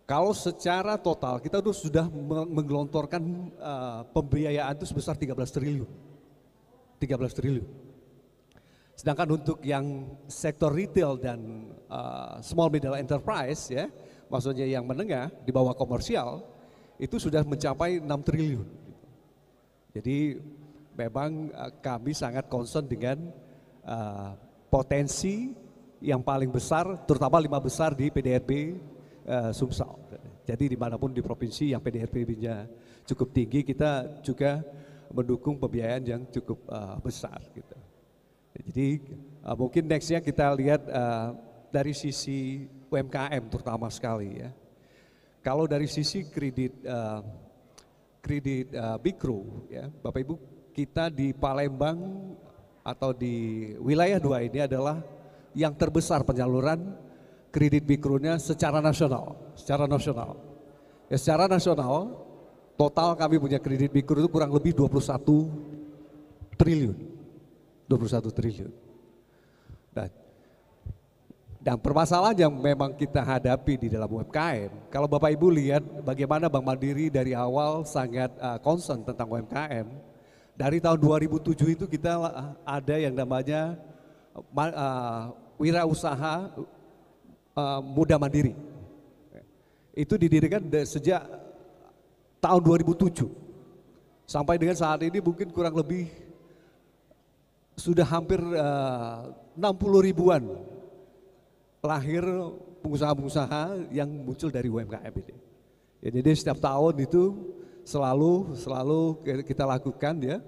Speaker 8: Kalau secara total kita sudah menggelontorkan uh, pembiayaan itu sebesar 13 triliun. 13 triliun. Sedangkan untuk yang sektor retail dan uh, small middle enterprise ya, maksudnya yang menengah di bawah komersial itu sudah mencapai 6 triliun. Jadi memang eh, kami sangat concern dengan uh, potensi yang paling besar, terutama lima besar di PDRB uh, eh, Sumsel. Jadi dimanapun di provinsi yang PDRB-nya cukup tinggi, kita juga mendukung pembiayaan yang cukup uh, besar. Gitu. Jadi uh, mungkin nextnya kita lihat uh, dari sisi UMKM terutama sekali ya. Kalau dari sisi kredit uh, kredit uh, mikro ya, Bapak Ibu kita di Palembang atau di wilayah dua ini adalah yang terbesar penyaluran kredit mikronya secara nasional, secara nasional. Ya, secara nasional total kami punya kredit mikro itu kurang lebih 21 triliun. 21 triliun. Nah, dan dan permasalahan yang memang kita hadapi di dalam UMKM, kalau Bapak Ibu lihat bagaimana Bank Mandiri dari awal sangat uh, concern tentang UMKM, dari tahun 2007 itu kita eh, ada yang namanya uh, wirausaha uh, muda mandiri. Itu didirikan sejak tahun 2007. Sampai dengan saat ini mungkin kurang lebih sudah hampir eh, uh, 60 ribuan lahir pengusaha-pengusaha yang muncul dari UMKM ini. Ya, jadi setiap tahun itu selalu selalu kita lakukan ya.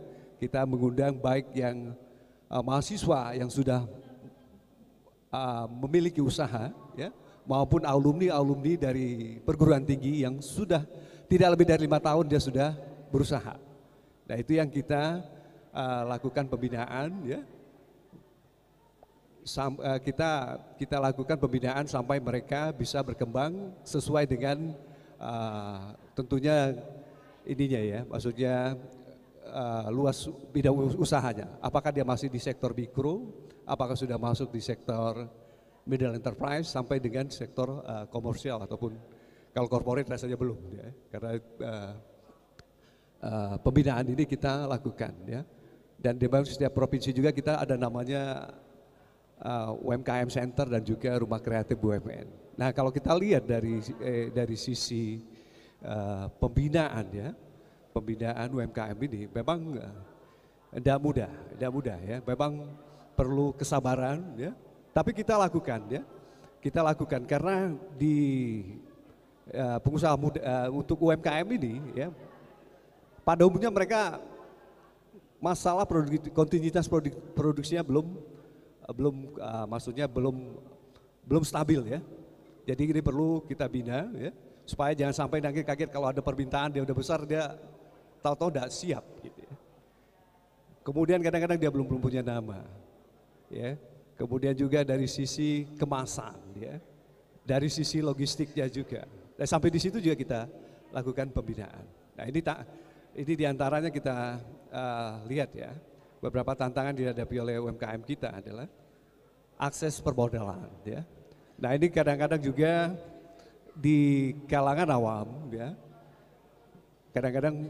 Speaker 8: Kita mengundang baik yang uh, mahasiswa yang sudah uh, memiliki usaha ya maupun alumni alumni dari perguruan tinggi yang sudah tidak lebih dari lima tahun dia sudah berusaha. Nah itu yang kita uh, lakukan pembinaan ya. Sam, uh, kita kita lakukan pembinaan sampai mereka bisa berkembang sesuai dengan uh, tentunya ininya ya, maksudnya uh, luas bidang usahanya. Apakah dia masih di sektor mikro, apakah sudah masuk di sektor middle enterprise sampai dengan sektor uh, komersial ataupun kalau corporate rasanya belum ya karena uh, uh, pembinaan ini kita lakukan ya dan di setiap provinsi juga kita ada namanya uh, UMKM Center dan juga Rumah Kreatif BUMN. Nah kalau kita lihat dari eh, dari sisi uh, pembinaan ya pembinaan UMKM ini memang tidak uh, mudah, tidak mudah ya. Memang perlu kesabaran ya. Tapi kita lakukan ya. Kita lakukan karena di ya, pengusaha muda, uh, untuk UMKM ini ya pada umumnya mereka masalah produk, kontinuitas produk, produksinya belum eh, belum uh, maksudnya belum belum stabil ya. Jadi ini perlu kita bina ya supaya jangan sampai nanti kaget kalau ada permintaan dia udah besar dia tahu-tahu tidak siap gitu ya. Kemudian kadang-kadang dia belum belum punya nama ya. Kemudian juga dari sisi kemasan ya. Dari sisi logistiknya juga. Dan nah, sampai di situ juga kita lakukan pembinaan. Nah, ini tak ini diantaranya kita uh, lihat ya. Beberapa tantangan dihadapi oleh UMKM kita adalah akses permodalan ya. Nah, ini kadang-kadang juga di kalangan awam ya. Kadang-kadang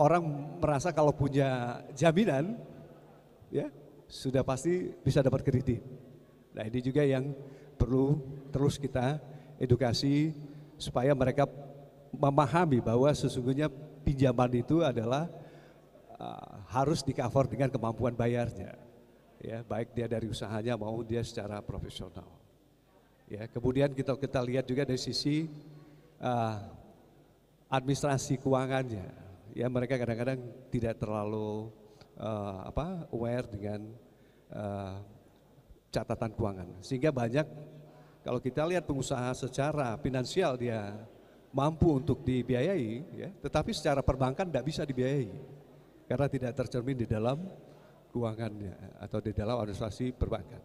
Speaker 8: orang merasa kalau punya jaminan ya sudah pasti bisa dapat kredit. Nah ini juga yang perlu terus kita edukasi supaya mereka memahami bahwa sesungguhnya pinjaman itu adalah uh, harus di cover dengan kemampuan bayarnya. Ya, baik dia dari usahanya maupun dia secara profesional. Ya, kemudian kita kita lihat juga dari sisi uh, administrasi keuangannya. Ya, mereka kadang-kadang tidak terlalu uh, apa aware dengan uh, catatan keuangan sehingga banyak kalau kita lihat pengusaha secara finansial dia mampu untuk dibiayai ya tetapi secara perbankan tidak bisa dibiayai karena tidak tercermin di dalam keuangannya atau di dalam administrasi perbankan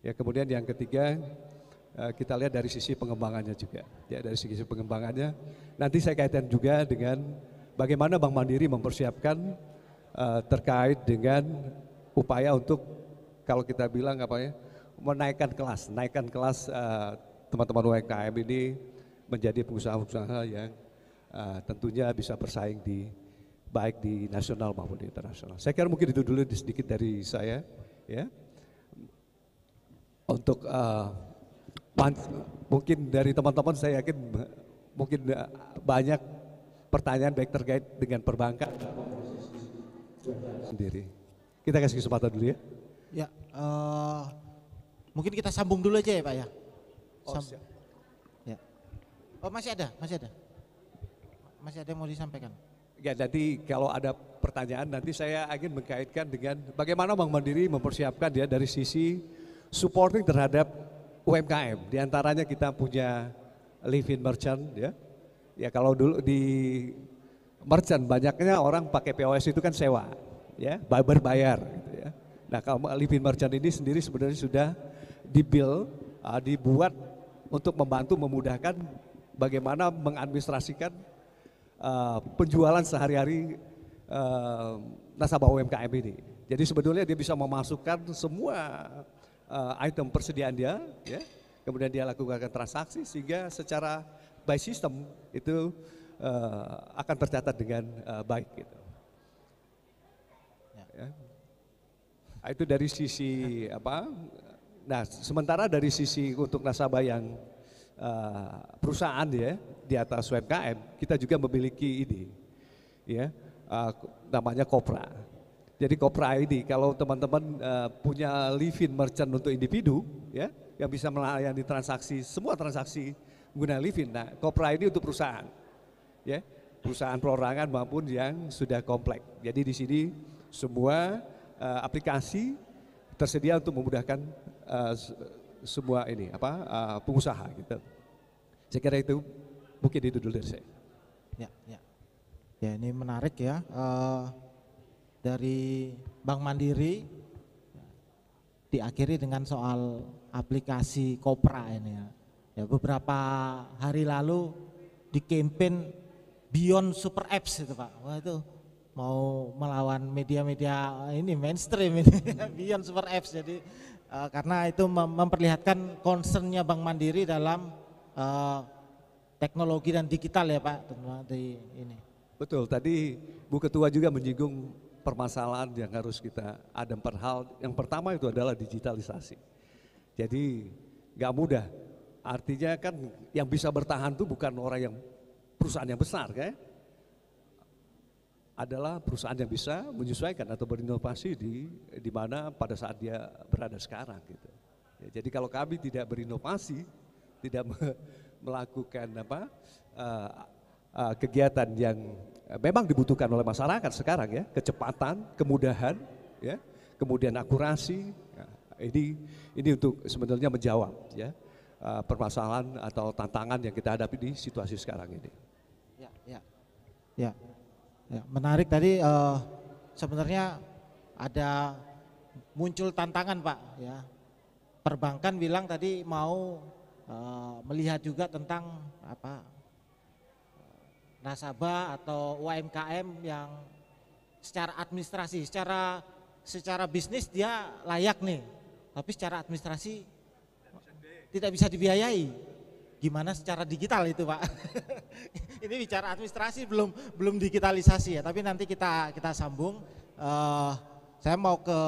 Speaker 8: ya kemudian yang ketiga eh, kita lihat dari sisi pengembangannya juga ya dari sisi pengembangannya nanti saya kaitkan juga dengan bagaimana Bank Mandiri mempersiapkan Eh, terkait dengan upaya untuk kalau kita bilang apa ya menaikkan kelas, naikkan kelas eh, teman-teman uh, UMKM ini menjadi pengusaha-pengusaha yang uh, tentunya bisa bersaing di baik di nasional maupun di internasional. Saya kira mungkin itu dulu sedikit dari saya ya. Untuk uh, mungkin dari teman-teman saya yakin mungkin banyak pertanyaan baik terkait dengan perbankan sendiri. Kita kasih kesempatan dulu ya.
Speaker 5: Ya, uh, mungkin kita sambung dulu aja ya Pak ya. Oh, Sam oh, ya. oh masih ada, masih ada. Masih ada yang mau disampaikan.
Speaker 8: Ya nanti kalau ada pertanyaan nanti saya ingin mengkaitkan dengan bagaimana Bank Mandiri mempersiapkan dia ya dari sisi supporting terhadap UMKM. Di antaranya kita punya living merchant ya. Ya kalau dulu di merchant banyaknya orang pakai POS itu kan sewa ya berbayar gitu ya. Nah kalau Living Merchant ini sendiri sebenarnya sudah dibuild uh, dibuat untuk membantu memudahkan bagaimana mengadministrasikan uh, penjualan sehari-hari uh, nasabah UMKM ini. Jadi sebetulnya dia bisa memasukkan semua uh, item persediaan dia, ya. kemudian dia lakukan transaksi sehingga secara by system itu Eh, akan tercatat dengan uh, baik gitu. Ya. ya. Nah, itu dari sisi apa? Nah, sementara dari sisi untuk nasabah yang uh, perusahaan ya di atas UMKM, kita juga memiliki ini, ya uh, namanya kopra. Jadi kopra ID, kalau teman-teman uh, punya Livin merchant untuk individu, ya, yang bisa melayani transaksi, semua transaksi menggunakan Livin. Nah, kopra ini untuk perusahaan ya perusahaan perorangan maupun yang sudah kompleks. Jadi di sini semua uh, aplikasi tersedia untuk memudahkan uh, semua ini apa uh, pengusaha gitu. Saya kira itu mungkin itu dulu saya.
Speaker 5: Ya, ya. Ya ini menarik ya uh, dari Bank Mandiri diakhiri dengan soal aplikasi Kopra ini ya. Ya beberapa hari lalu di campaign beyond super apps itu Pak. Wah itu mau melawan media-media ini mainstream ini beyond super apps jadi uh, karena itu mem memperlihatkan concernnya Bank Mandiri dalam uh, teknologi dan digital ya Pak di ini.
Speaker 8: Betul, tadi Bu Ketua juga menyinggung permasalahan yang harus kita ada empat hal. Yang pertama itu adalah digitalisasi. Jadi nggak mudah. Artinya kan yang bisa bertahan tuh bukan orang yang perusahaan yang besar kan adalah perusahaan yang bisa menyesuaikan atau berinovasi di di mana pada saat dia berada sekarang gitu. Ya, jadi kalau kami tidak berinovasi, tidak me melakukan apa uh, uh, kegiatan yang memang dibutuhkan oleh masyarakat sekarang ya, kecepatan, kemudahan, ya, kemudian akurasi. Ya, ini ini untuk sebenarnya menjawab ya uh, permasalahan atau tantangan yang kita hadapi di situasi sekarang ini.
Speaker 5: Ya, ya menarik tadi uh, sebenarnya ada muncul tantangan Pak ya. Perbankan bilang tadi mau uh, melihat juga tentang apa eh, nasabah atau UMKM yang secara administrasi, secara secara bisnis dia layak nih, tapi secara administrasi tidak bisa dibiayai. Gimana secara digital itu, Pak? ini bicara administrasi belum belum digitalisasi ya, tapi nanti kita kita sambung. Uh, saya mau ke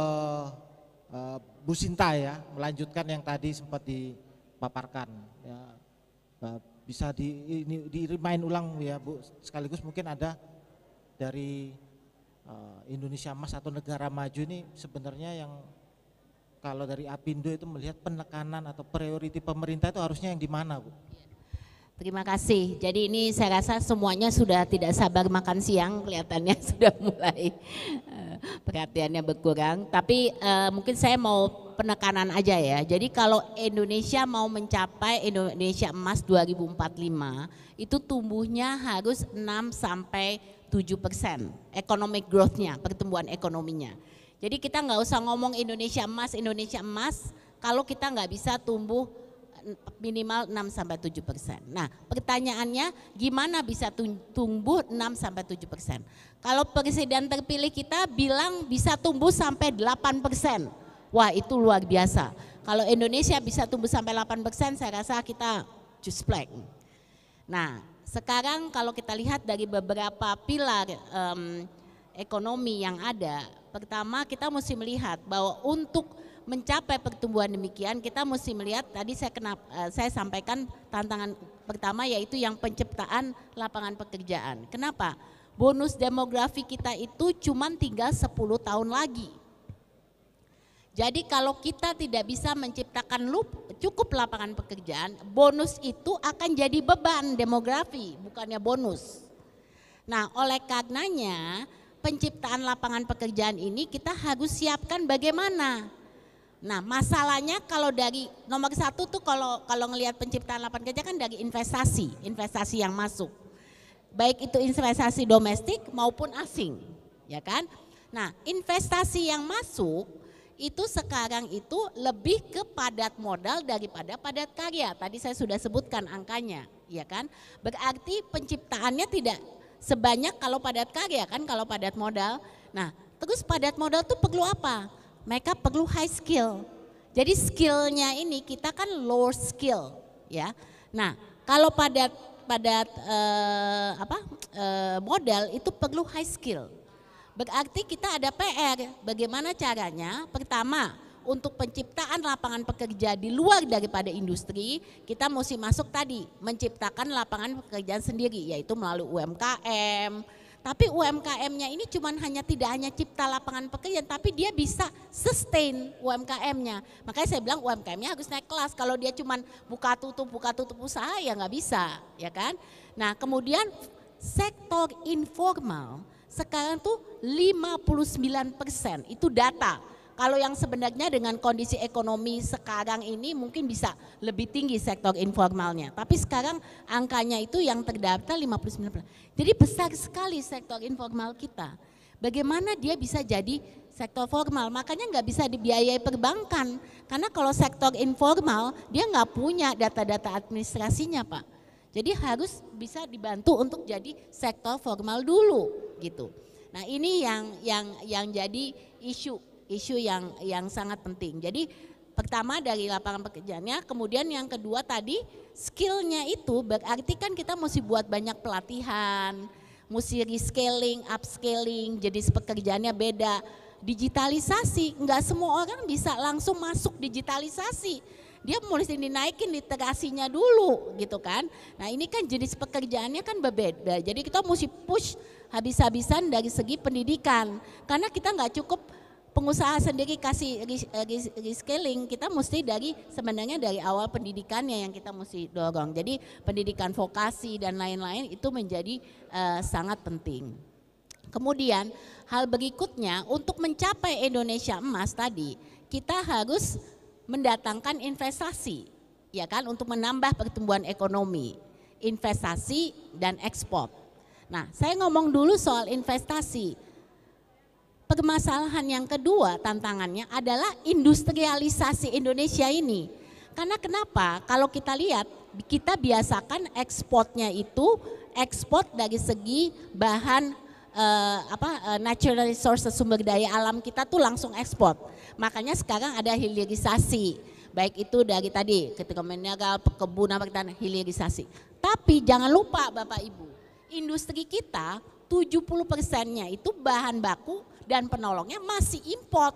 Speaker 5: uh, Bu Sinta ya, melanjutkan yang tadi sempat dipaparkan. Ya, uh, bisa di ini di remind ulang ya Bu, sekaligus mungkin ada dari uh, Indonesia Mas atau negara maju ini sebenarnya yang kalau dari Apindo itu melihat penekanan atau prioriti pemerintah itu harusnya yang di mana, Bu? Ya.
Speaker 1: Terima kasih. Jadi ini saya rasa semuanya sudah tidak sabar makan siang, kelihatannya sudah mulai eh, perhatiannya berkurang. Tapi uh, mungkin saya mau penekanan aja ya. Jadi kalau Indonesia mau mencapai Indonesia emas 2045, itu tumbuhnya harus 6 sampai 7 persen economic growth-nya, pertumbuhan ekonominya. Jadi kita nggak usah ngomong Indonesia emas, Indonesia emas, kalau kita nggak bisa tumbuh minimal 6 sampai 7 persen. Nah pertanyaannya gimana bisa tumbuh 6 sampai 7 persen? Kalau presiden terpilih kita bilang bisa tumbuh sampai 8 persen. Wah itu luar biasa. Kalau Indonesia bisa tumbuh sampai 8 persen saya rasa kita just black. Nah sekarang kalau kita lihat dari beberapa pilar um, ekonomi yang ada, pertama kita mesti melihat bahwa untuk mencapai pertumbuhan demikian kita mesti melihat tadi saya kena, eh, saya sampaikan tantangan pertama yaitu yang penciptaan lapangan pekerjaan. Kenapa? Bonus demografi kita itu cuma tinggal 10 tahun lagi. Jadi kalau kita tidak bisa menciptakan loop, cukup lapangan pekerjaan, bonus itu akan jadi beban demografi, bukannya bonus. Nah, oleh karenanya penciptaan lapangan pekerjaan ini kita harus siapkan bagaimana Nah masalahnya kalau dari nomor satu tuh kalau kalau ngelihat penciptaan lapangan kerja kan dari investasi, investasi yang masuk. Baik itu investasi domestik maupun asing, ya kan? Nah investasi yang masuk itu sekarang itu lebih ke padat modal daripada padat karya. Tadi saya sudah sebutkan angkanya, ya kan? Berarti penciptaannya tidak sebanyak kalau padat karya kan kalau padat modal. Nah, terus padat modal tuh perlu apa? mereka perlu high skill. Jadi skillnya ini kita kan low skill, ya. Nah, kalau pada pada uh, apa uh, eh, modal itu perlu high skill. Berarti kita ada PR. Bagaimana caranya? Pertama, untuk penciptaan lapangan pekerja di luar daripada industri, kita mesti masuk tadi menciptakan lapangan pekerjaan sendiri, yaitu melalui UMKM, tapi UMKM-nya ini cuma hanya tidak hanya cipta lapangan pekerjaan, tapi dia bisa sustain UMKM-nya. Makanya saya bilang UMKM-nya harus naik kelas. Kalau dia cuma buka tutup buka tutup usaha ya nggak bisa, ya kan? Nah kemudian sektor informal sekarang tuh 59 persen itu data kalau yang sebenarnya dengan kondisi ekonomi sekarang ini mungkin bisa lebih tinggi sektor informalnya. Tapi sekarang angkanya itu yang terdaftar 59%. Jadi besar sekali sektor informal kita. Bagaimana dia bisa jadi sektor formal? Makanya nggak bisa dibiayai perbankan. Karena kalau sektor informal dia nggak punya data-data administrasinya Pak. Jadi harus bisa dibantu untuk jadi sektor formal dulu gitu. Nah ini yang yang yang jadi isu isu yang yang sangat penting. Jadi pertama dari lapangan pekerjaannya, kemudian yang kedua tadi skillnya itu berarti kan kita mesti buat banyak pelatihan, mesti rescaling, upscaling, jenis pekerjaannya beda. Digitalisasi, nggak semua orang bisa langsung masuk digitalisasi. Dia mulai mesti dinaikin literasinya dulu gitu kan. Nah ini kan jenis pekerjaannya kan berbeda. Jadi kita mesti push habis-habisan dari segi pendidikan. Karena kita nggak cukup pengusaha sendiri kasih eh, reskilling kita mesti dari sebenarnya dari awal pendidikannya yang kita mesti dorong. Jadi pendidikan vokasi dan lain-lain itu menjadi uh, sangat penting. Kemudian hal berikutnya untuk mencapai Indonesia emas tadi kita harus mendatangkan investasi ya kan untuk menambah pertumbuhan ekonomi, investasi dan ekspor. Nah, saya ngomong dulu soal investasi permasalahan yang kedua tantangannya adalah industrialisasi Indonesia ini. Karena kenapa? Kalau kita lihat kita biasakan ekspornya itu ekspor dari segi bahan eh, apa eh, natural resources sumber daya alam kita tuh langsung ekspor. Makanya sekarang ada hilirisasi. Baik itu dari tadi ketika kebun apa kita hilirisasi. Tapi jangan lupa Bapak Ibu, industri kita 70 persennya itu bahan baku dan penolongnya masih import.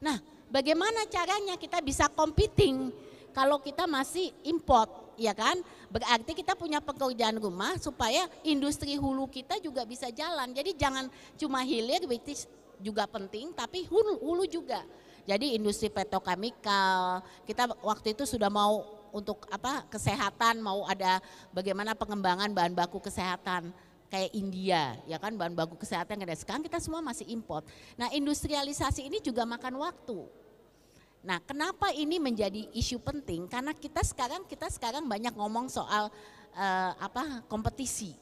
Speaker 1: Nah, bagaimana caranya kita bisa competing kalau kita masih import, ya kan? Berarti kita punya pekerjaan rumah supaya industri hulu kita juga bisa jalan. Jadi jangan cuma hilir which juga penting, tapi hulu, hulu juga. Jadi industri petrokemikal, kita waktu itu sudah mau untuk apa kesehatan mau ada bagaimana pengembangan bahan baku kesehatan kayak India, ya kan bahan baku kesehatan ada. Sekarang kita semua masih import. Nah, industrialisasi ini juga makan waktu. Nah, kenapa ini menjadi isu penting? Karena kita sekarang kita sekarang banyak ngomong soal eh, apa kompetisi.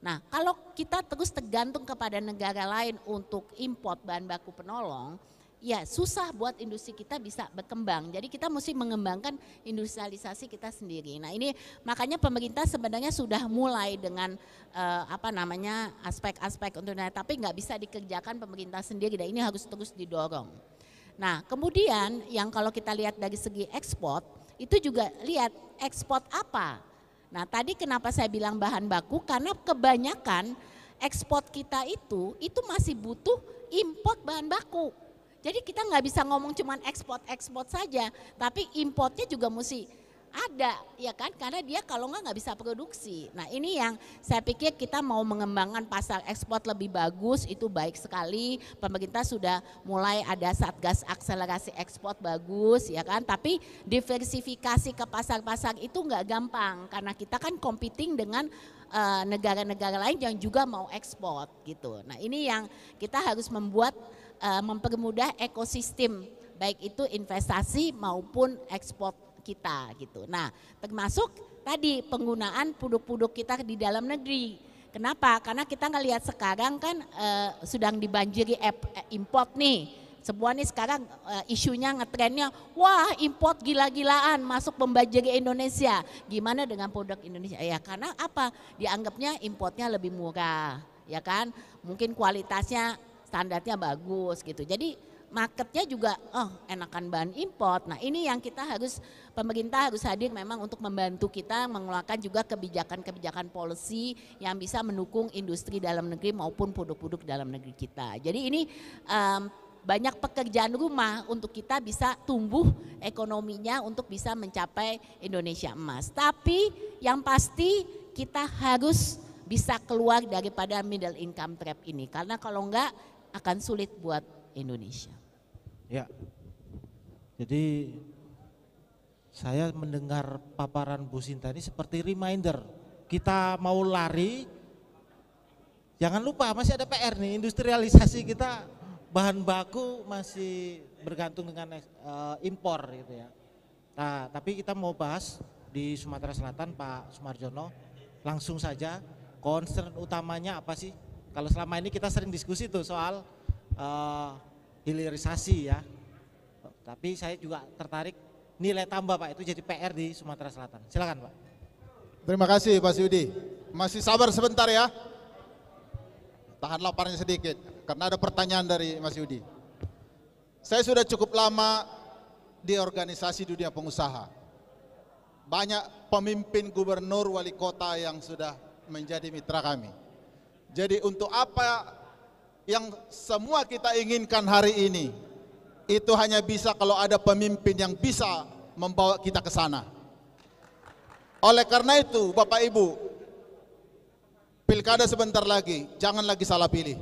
Speaker 1: Nah, kalau kita terus tergantung kepada negara lain untuk import bahan baku penolong, ya susah buat industri kita bisa berkembang. Jadi kita mesti mengembangkan industrialisasi kita sendiri. Nah ini makanya pemerintah sebenarnya sudah mulai dengan eh, apa namanya aspek-aspek untuk tapi nggak bisa dikerjakan pemerintah sendiri. Dan ini harus terus didorong. Nah kemudian yang kalau kita lihat dari segi ekspor itu juga lihat ekspor apa. Nah tadi kenapa saya bilang bahan baku karena kebanyakan ekspor kita itu itu masih butuh import bahan baku jadi kita nggak bisa ngomong cuma ekspor-ekspor saja, tapi importnya juga mesti ada ya kan karena dia kalau nggak nggak bisa produksi. Nah ini yang saya pikir kita mau mengembangkan pasar ekspor lebih bagus itu baik sekali. Pemerintah sudah mulai ada satgas akselerasi ekspor bagus ya kan. Tapi diversifikasi ke pasar-pasar itu nggak gampang karena kita kan competing dengan eh, negara -negara lain yang juga mau ekspor gitu. Nah ini yang kita harus membuat uh, mempermudah ekosistem baik itu investasi maupun ekspor kita gitu. Nah, termasuk tadi penggunaan produk-produk kita di dalam negeri. Kenapa? Karena kita ngelihat sekarang kan uh, sedang dibanjiri eh, import nih semua nih sekarang uh, isunya ngetrennya wah import gila-gilaan masuk membanjiri Indonesia gimana dengan produk Indonesia ya karena apa dianggapnya importnya lebih murah ya kan mungkin kualitasnya standarnya bagus gitu. Jadi marketnya juga oh enakan bahan import. Nah ini yang kita harus pemerintah harus hadir memang untuk membantu kita mengeluarkan juga kebijakan-kebijakan policy yang bisa mendukung industri dalam negeri maupun produk-produk dalam negeri kita. Jadi ini um, banyak pekerjaan rumah untuk kita bisa tumbuh ekonominya untuk bisa mencapai Indonesia emas. Tapi yang pasti kita harus bisa keluar daripada middle income trap ini karena kalau enggak akan sulit buat
Speaker 5: Indonesia. Ya, jadi saya mendengar paparan Bu Sinta ini seperti reminder kita mau lari jangan lupa masih ada PR nih industrialisasi kita bahan baku masih bergantung dengan uh, impor gitu ya nah tapi kita mau bahas di Sumatera Selatan Pak Sumarjono langsung saja concern utamanya apa sih kalau selama ini kita sering diskusi tuh soal uh, hilirisasi ya. Tapi saya juga tertarik nilai tambah Pak itu jadi PR di Sumatera Selatan. Silakan Pak.
Speaker 6: Terima kasih Pak Yudi. Masih sabar sebentar ya. Tahan laparnya sedikit karena ada pertanyaan dari Mas Yudi. Saya sudah cukup lama di organisasi dunia pengusaha. Banyak pemimpin gubernur, wali kota yang sudah menjadi mitra kami. Jadi untuk apa yang semua kita inginkan hari ini itu hanya bisa kalau ada pemimpin yang bisa membawa kita ke sana. Oleh karena itu, Bapak Ibu, pilkada sebentar lagi, jangan lagi salah pilih.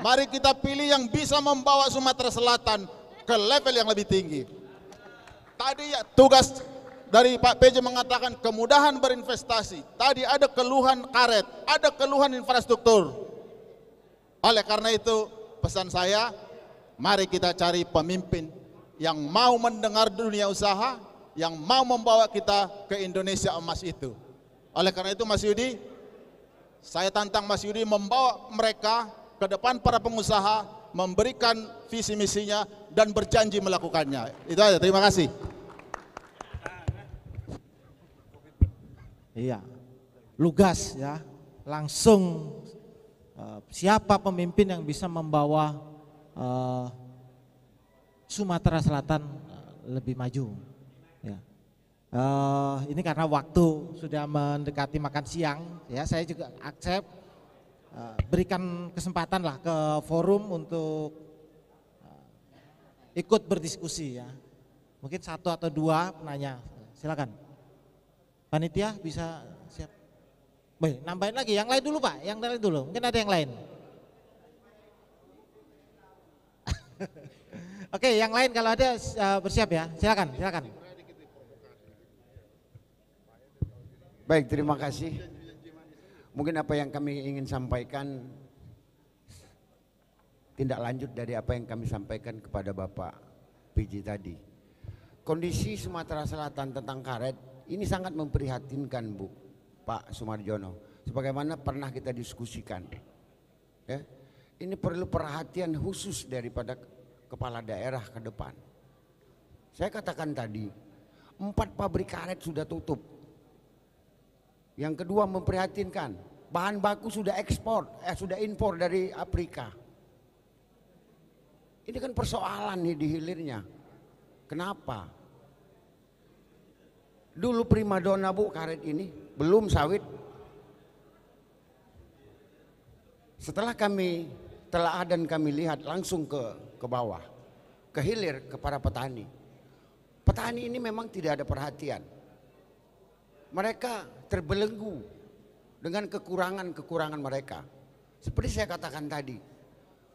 Speaker 6: Mari kita pilih yang bisa membawa Sumatera Selatan ke level yang lebih tinggi. Tadi ya tugas dari Pak PJ mengatakan kemudahan berinvestasi. Tadi ada keluhan karet, ada keluhan infrastruktur. Oleh karena itu, pesan saya, mari kita cari pemimpin yang mau mendengar dunia usaha, yang mau membawa kita ke Indonesia emas itu. Oleh karena itu, Mas Yudi, saya tantang Mas Yudi membawa mereka ke depan para pengusaha, memberikan visi misinya dan berjanji melakukannya. Itu aja, terima kasih. Iya.
Speaker 5: Lugas ya. Langsung uh, siapa pemimpin yang bisa membawa uh, Sumatera Selatan eh, lebih maju. Ya. Uh, ini karena waktu sudah mendekati makan siang, ya saya juga accept uh, berikan kesempatan lah ke forum untuk uh, ikut berdiskusi ya. Mungkin satu atau dua penanya, silakan. Panitia bisa siap. Baik, nambahin lagi yang lain dulu Pak, yang lain dulu. Mungkin ada yang lain. Oke, yang lain kalau ada eh, bersiap ya. Silakan, silakan.
Speaker 7: Baik, terima kasih. Mungkin apa yang kami ingin sampaikan tindak lanjut dari apa yang kami sampaikan kepada Bapak PJ tadi. Kondisi Sumatera Selatan tentang karet ini sangat memprihatinkan Bu Pak Sumarjono. Sebagaimana pernah kita diskusikan. Ya. Ini perlu perhatian khusus daripada kepala daerah ke depan. Saya katakan tadi, empat pabrik karet sudah tutup. Yang kedua memprihatinkan, bahan baku sudah ekspor, eh, sudah impor dari Afrika. Ini kan persoalan nih di hilirnya. Kenapa? Dulu primadona bu karet ini belum sawit. Setelah kami telah dan kami lihat langsung ke ke bawah, ke hilir ke para petani. Petani ini memang tidak ada perhatian. Mereka terbelenggu dengan kekurangan-kekurangan mereka. Seperti saya katakan tadi,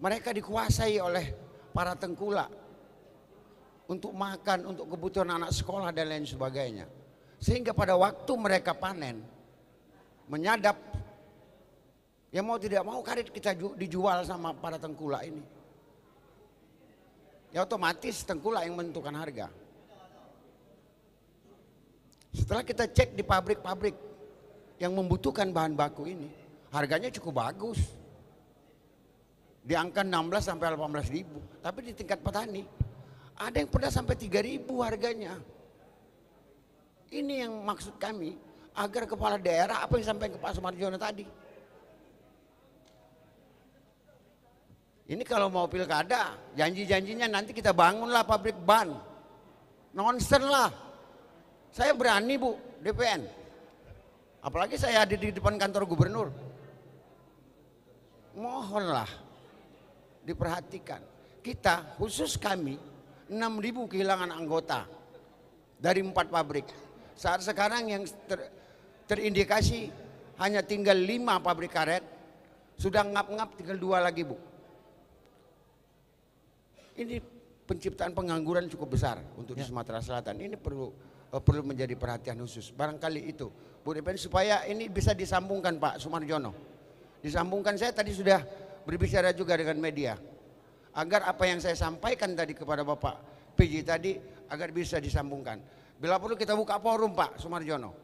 Speaker 7: mereka dikuasai oleh para tengkulak untuk makan, untuk kebutuhan anak sekolah dan lain sebagainya sehingga pada waktu mereka panen, menyadap, ya mau tidak mau karet kita dijual sama para tengkula ini. Ya otomatis tengkula yang menentukan harga. Setelah kita cek di pabrik-pabrik yang membutuhkan bahan baku ini, harganya cukup bagus. Di angka 16 sampai 18 ribu, tapi di tingkat petani ada yang pernah sampai 3 ribu harganya. Ini yang maksud kami agar kepala daerah apa yang sampai ke Pak Sumarjono tadi. Ini kalau mau pilkada, janji-janjinya nanti kita bangunlah pabrik ban. Nonsen lah. Saya berani Bu, DPN. Apalagi saya ada di depan kantor gubernur. Mohonlah diperhatikan. Kita, khusus kami, 6.000 kehilangan anggota dari empat pabrik. Saat sekarang yang ter, terindikasi hanya tinggal lima pabrik karet, sudah ngap-ngap tinggal dua lagi bu. Ini penciptaan pengangguran cukup besar untuk ya. di Sumatera Selatan. Ini perlu eh, perlu menjadi perhatian khusus. Barangkali itu, Bu Depen supaya ini bisa disambungkan Pak Sumarjono. Disambungkan saya tadi sudah berbicara juga dengan media agar apa yang saya sampaikan tadi kepada Bapak PJ tadi agar bisa disambungkan. Bila perlu kita buka forum Pak Sumarjono. Iya.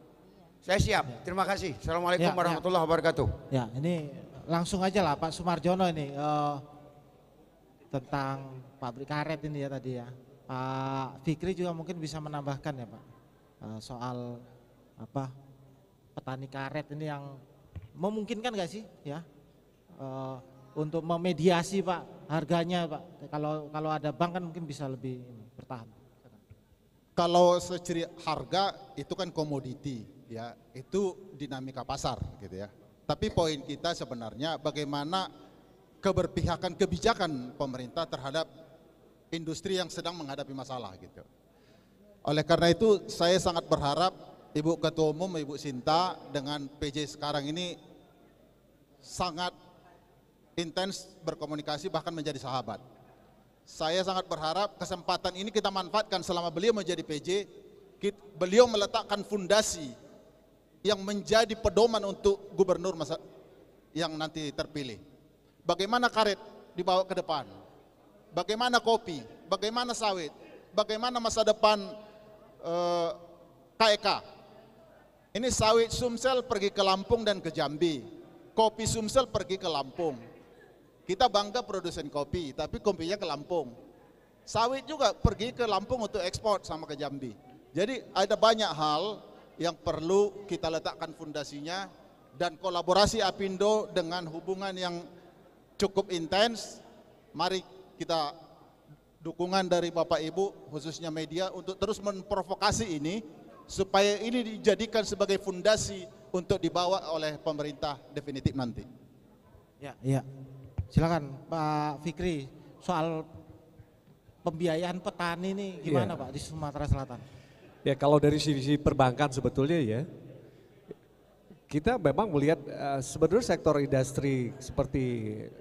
Speaker 7: Saya siap. Terima kasih. Assalamualaikum ya, ya. warahmatullahi ya.
Speaker 5: wabarakatuh. Ya, ini langsung aja lah Pak Sumarjono ini uh, tentang pabrik karet ini ya tadi ya. Pak Fikri juga mungkin bisa menambahkan ya Pak uh, soal apa petani karet ini yang memungkinkan gak sih ya uh, untuk memediasi Pak
Speaker 6: harganya Pak kalau kalau ada bank kan mungkin bisa lebih ini, bertahan. Kalau seceri harga itu kan komoditi ya, itu dinamika pasar gitu ya. Tapi poin kita sebenarnya bagaimana keberpihakan kebijakan pemerintah terhadap industri yang sedang menghadapi masalah gitu. Oleh karena itu saya sangat berharap Ibu Ketua Umum Ibu Sinta dengan PJ sekarang ini sangat intens berkomunikasi bahkan menjadi sahabat saya sangat berharap kesempatan ini kita manfaatkan selama beliau menjadi PJ, beliau meletakkan fundasi yang menjadi pedoman untuk gubernur masa yang nanti terpilih. Bagaimana karet dibawa ke depan? Bagaimana kopi? Bagaimana sawit? Bagaimana masa depan eh, KEK? E ini sawit Sumsel pergi ke Lampung dan ke Jambi. Kopi Sumsel pergi ke Lampung kita bangga produsen kopi, tapi kopinya ke Lampung. Sawit juga pergi ke Lampung untuk ekspor sama ke Jambi. Jadi ada banyak hal yang perlu kita letakkan fundasinya dan kolaborasi Apindo dengan hubungan yang cukup intens. Mari kita dukungan dari Bapak Ibu khususnya media untuk terus memprovokasi ini supaya ini dijadikan sebagai fundasi untuk dibawa oleh pemerintah definitif nanti.
Speaker 5: Ya, ya. Silakan Pak Fikri soal pembiayaan petani ini gimana yeah. Pak di Sumatera Selatan?
Speaker 8: Ya kalau dari sisi perbankan sebetulnya ya kita memang melihat uh, sebenarnya sektor industri seperti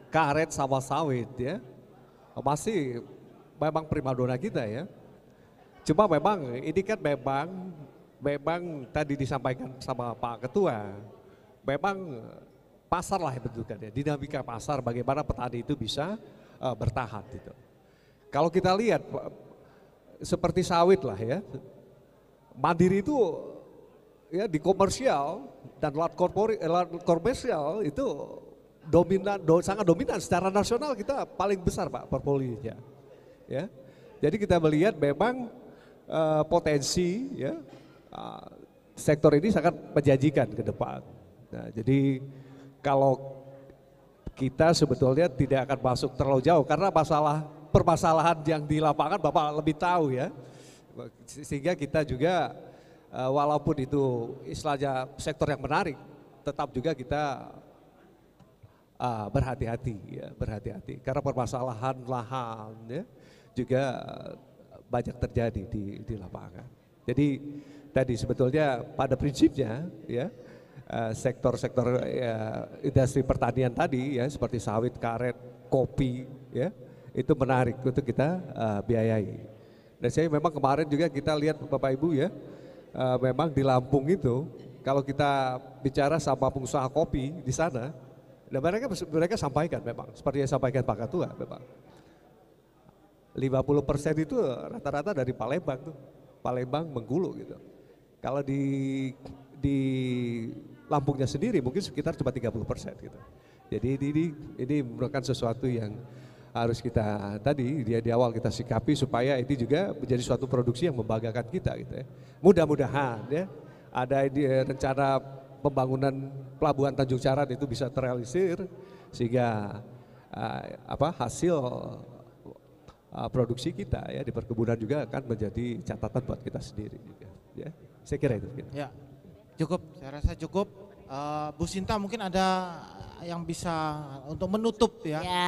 Speaker 8: karet, sawah sawit ya masih memang primadona kita ya. Cuma memang ini kan memang memang tadi disampaikan sama Pak Ketua memang pasar lah bentukannya, dinamika pasar bagaimana petani itu bisa uh, bertahan gitu. Kalau kita lihat eh, seperti sawit lah ya, Mandiri itu ya di komersial dan lat korpori, eh, komersial itu dominan, do, sangat dominan secara nasional kita paling besar pak portfolionya. Ya, jadi kita melihat memang uh, potensi ya uh, sektor ini sangat menjanjikan ke depan. Nah, jadi kalau kita sebetulnya tidak akan masuk terlalu jauh karena masalah permasalahan yang di lapangan Bapak lebih tahu ya. Sehingga kita juga eh, walaupun itu istilahnya sektor yang menarik, tetap juga kita eh, berhati-hati ya, berhati-hati karena permasalahan lahan ya juga banyak terjadi di di lapangan. Jadi tadi sebetulnya pada prinsipnya ya Eh, sektor-sektor uh, industri pertanian tadi ya seperti sawit, karet, kopi ya itu menarik untuk kita uh, biayai. Dan saya memang kemarin juga kita lihat Bapak Ibu ya uh, memang di Lampung itu kalau kita bicara sama pengusaha kopi di sana dan mereka mereka sampaikan memang seperti yang sampaikan Pak Ketua memang 50% itu rata-rata dari Palembang tuh. Palembang Bengkulu gitu. Kalau di di Lampungnya sendiri mungkin sekitar cuma 30 persen gitu. Jadi ini, ini, merupakan sesuatu yang harus kita tadi dia di awal kita sikapi supaya ini juga menjadi suatu produksi yang membanggakan kita gitu ya. Mudah-mudahan ya ada ini, eh, rencana pembangunan pelabuhan Tanjung Carat itu bisa terrealisir sehingga uh, apa hasil uh, produksi kita ya di perkebunan juga akan menjadi catatan buat kita sendiri juga ya. Saya kira itu. Gitu.
Speaker 5: Ya. Cukup, saya rasa cukup. Uh, Bu Sinta mungkin ada yang bisa untuk menutup ya. ya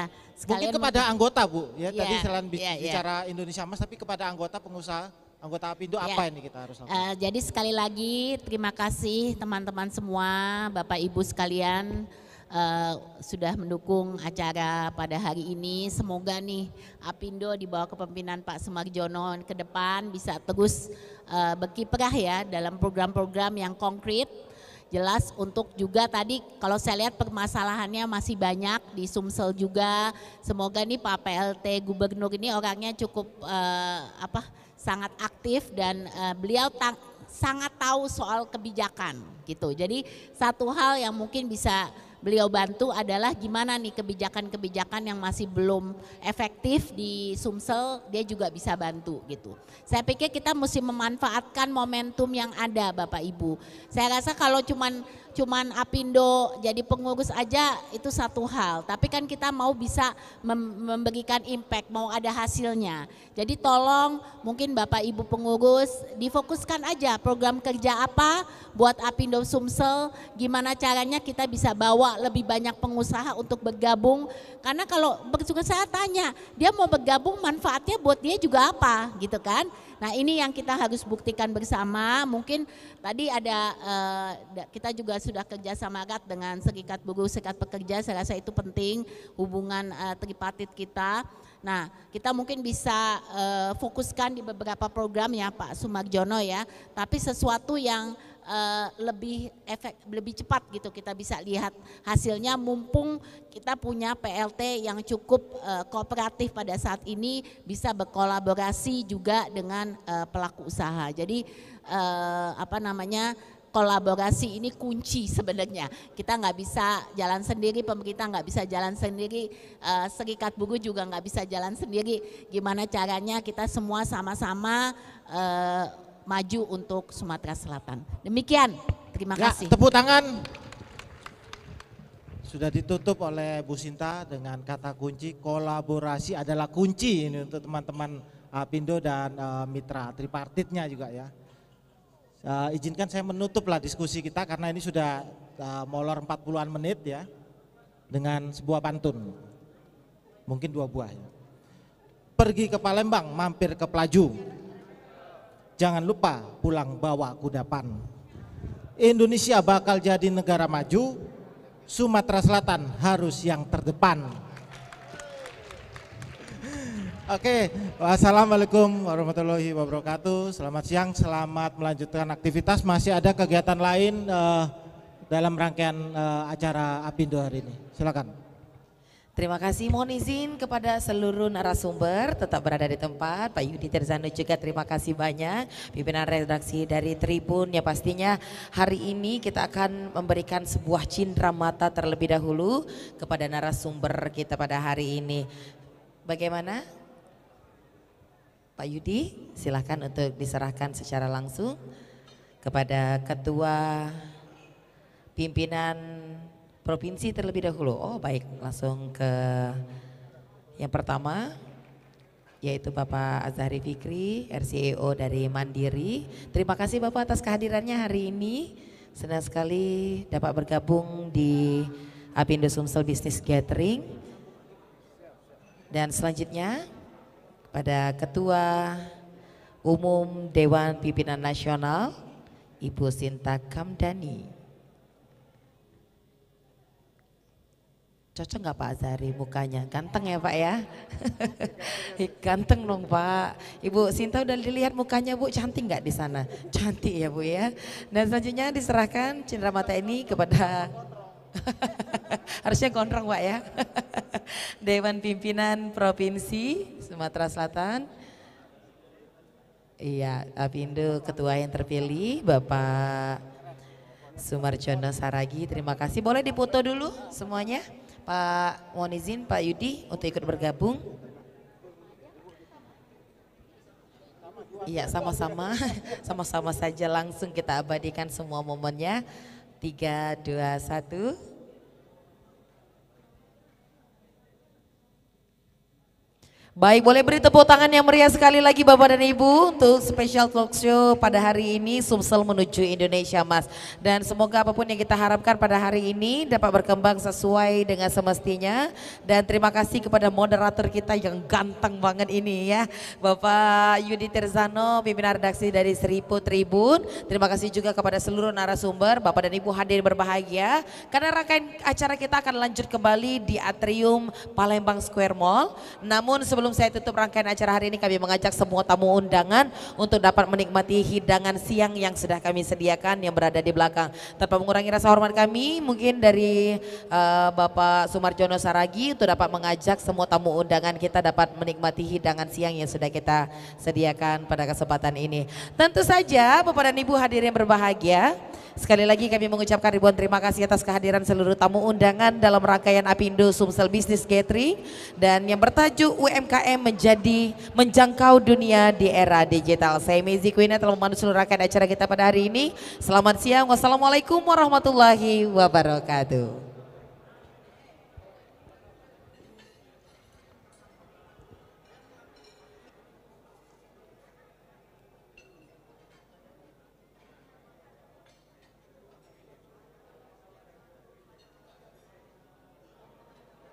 Speaker 5: Mungkin kepada mungkin. anggota Bu, ya, ya tadi selain ya, bicara Indonesia Mas tapi kepada anggota pengusaha anggota Apindo ya. apa ini kita
Speaker 1: harus Uh, jadi sekali lagi terima kasih teman-teman semua, Bapak Ibu sekalian. Eh, sudah mendukung acara pada hari ini. Semoga nih Apindo di bawah kepemimpinan Pak Sumarjono ke depan bisa terus uh, berkiprah ya dalam program-program yang konkret jelas untuk juga tadi kalau saya lihat permasalahannya masih banyak di Sumsel juga. Semoga nih Pak PLT Gubernur ini orangnya cukup uh, apa sangat aktif dan uh, beliau tang, sangat tahu soal kebijakan gitu. Jadi satu hal yang mungkin bisa beliau bantu adalah gimana nih kebijakan-kebijakan yang masih belum efektif di Sumsel dia juga bisa bantu gitu. Saya pikir kita mesti memanfaatkan momentum yang ada Bapak Ibu. Saya rasa kalau cuman cuman Apindo jadi pengurus aja itu satu hal, tapi kan kita mau bisa memberikan impact, mau ada hasilnya. Jadi tolong mungkin Bapak Ibu pengurus difokuskan aja program kerja apa buat Apindo Sumsel, gimana caranya kita bisa bawa lebih banyak pengusaha untuk bergabung. Karena kalau saya tanya, dia mau bergabung manfaatnya buat dia juga apa gitu kan? Nah ini yang kita harus buktikan bersama. Mungkin tadi ada uh, kita juga sudah kerja sama erat dengan Serikat Buruh, Serikat Pekerja. Saya rasa itu penting hubungan uh, tripartit kita. Nah kita mungkin bisa uh, fokuskan di beberapa program ya Pak Sumarjono ya. Tapi sesuatu yang Eh, lebih efek lebih cepat gitu kita bisa lihat hasilnya mumpung kita punya PLT yang cukup uh, kooperatif pada saat ini bisa berkolaborasi juga dengan uh, pelaku usaha. Jadi uh, apa namanya kolaborasi ini kunci sebenarnya. Kita nggak bisa jalan sendiri, pemerintah nggak bisa jalan sendiri, uh, serikat buruh juga nggak bisa jalan sendiri. Gimana caranya kita semua sama-sama maju untuk Sumatera Selatan. Demikian, terima ya, kasih. Tepuk tangan.
Speaker 5: Sudah ditutup oleh Bu Sinta dengan kata kunci kolaborasi adalah kunci ini untuk teman-teman uh, Pindo dan uh, mitra tripartitnya juga ya. Uh, izinkan saya menutuplah diskusi kita karena ini sudah uh, molor 40-an menit ya dengan sebuah pantun. Mungkin dua buah ya. Pergi ke Palembang, mampir ke Pelaju jangan lupa pulang bawa kudapan. Indonesia bakal jadi negara maju, Sumatera Selatan harus yang terdepan. Oke, wassalamualaikum warahmatullahi wabarakatuh. Selamat siang, selamat melanjutkan aktivitas. Masih ada kegiatan lain uh, dalam rangkaian
Speaker 2: uh, acara
Speaker 5: Apindo hari ini.
Speaker 2: Silakan. Terima kasih mohon izin kepada seluruh narasumber tetap berada di tempat. Pak Yudi Terzano juga terima kasih banyak. Pimpinan redaksi dari Tribun ya pastinya hari ini kita akan memberikan sebuah cindera mata terlebih dahulu kepada narasumber kita pada hari ini. Bagaimana? Pak Yudi silahkan untuk diserahkan secara langsung kepada Ketua Pimpinan Provinsi terlebih dahulu. Oh baik, langsung ke yang pertama yaitu Bapak Azhari Fikri, RCEO dari Mandiri. Terima kasih Bapak atas kehadirannya hari ini. Senang sekali dapat bergabung di Apindo Sumsel Business Gathering. Dan selanjutnya pada Ketua Umum Dewan Pimpinan Nasional Ibu Sinta Kamdani. Cocok nggak Pak Azari mukanya? Ganteng ya Pak ya? Ganteng dong Pak. Ibu Sinta udah dilihat mukanya Bu, cantik nggak di sana? Cantik ya Bu ya. Dan selanjutnya diserahkan cindera mata ini kepada harusnya gondrong Pak ya. Dewan Pimpinan Provinsi Sumatera Selatan. Iya, Apindo Ketua yang terpilih Bapak Sumarjono Saragi. Terima kasih. Boleh dipoto dulu semuanya? Pak mohon izin Pak Yudi untuk ikut bergabung.
Speaker 3: Iya sama-sama,
Speaker 2: sama-sama saja langsung kita abadikan semua momennya. tiga dua satu Baik, boleh beri tepuk tangan yang meriah sekali lagi Bapak dan Ibu untuk special talk show pada hari ini Sumsel menuju Indonesia Mas. Dan semoga apapun yang kita harapkan pada hari ini dapat berkembang sesuai dengan semestinya. Dan terima kasih kepada moderator kita yang ganteng banget ini ya. Bapak Yudi Terzano, pimpinan redaksi dari Seribu Tribun. Terima kasih juga kepada seluruh narasumber, Bapak dan Ibu hadir berbahagia. Karena rangkaian acara kita akan lanjut kembali di Atrium Palembang Square Mall. Namun sebelum sebelum saya tutup rangkaian acara hari ini kami mengajak semua tamu undangan untuk dapat menikmati hidangan siang yang sudah kami sediakan yang berada di belakang. Tanpa mengurangi rasa hormat kami, mungkin dari uh, Bapak Sumarjono Saragi untuk dapat mengajak semua tamu undangan kita dapat menikmati hidangan siang yang sudah kita sediakan pada kesempatan ini. Tentu saja Bapak dan Ibu hadirin berbahagia, Sekali lagi kami mengucapkan ribuan terima kasih atas kehadiran seluruh tamu undangan dalam rangkaian Apindo Sumsel Business Gathering dan yang bertajuk UMKM menjadi menjangkau dunia di era digital. Saya Mezi Queen telah memandu seluruh rangkaian acara kita pada hari ini. Selamat siang. Wassalamualaikum warahmatullahi wabarakatuh.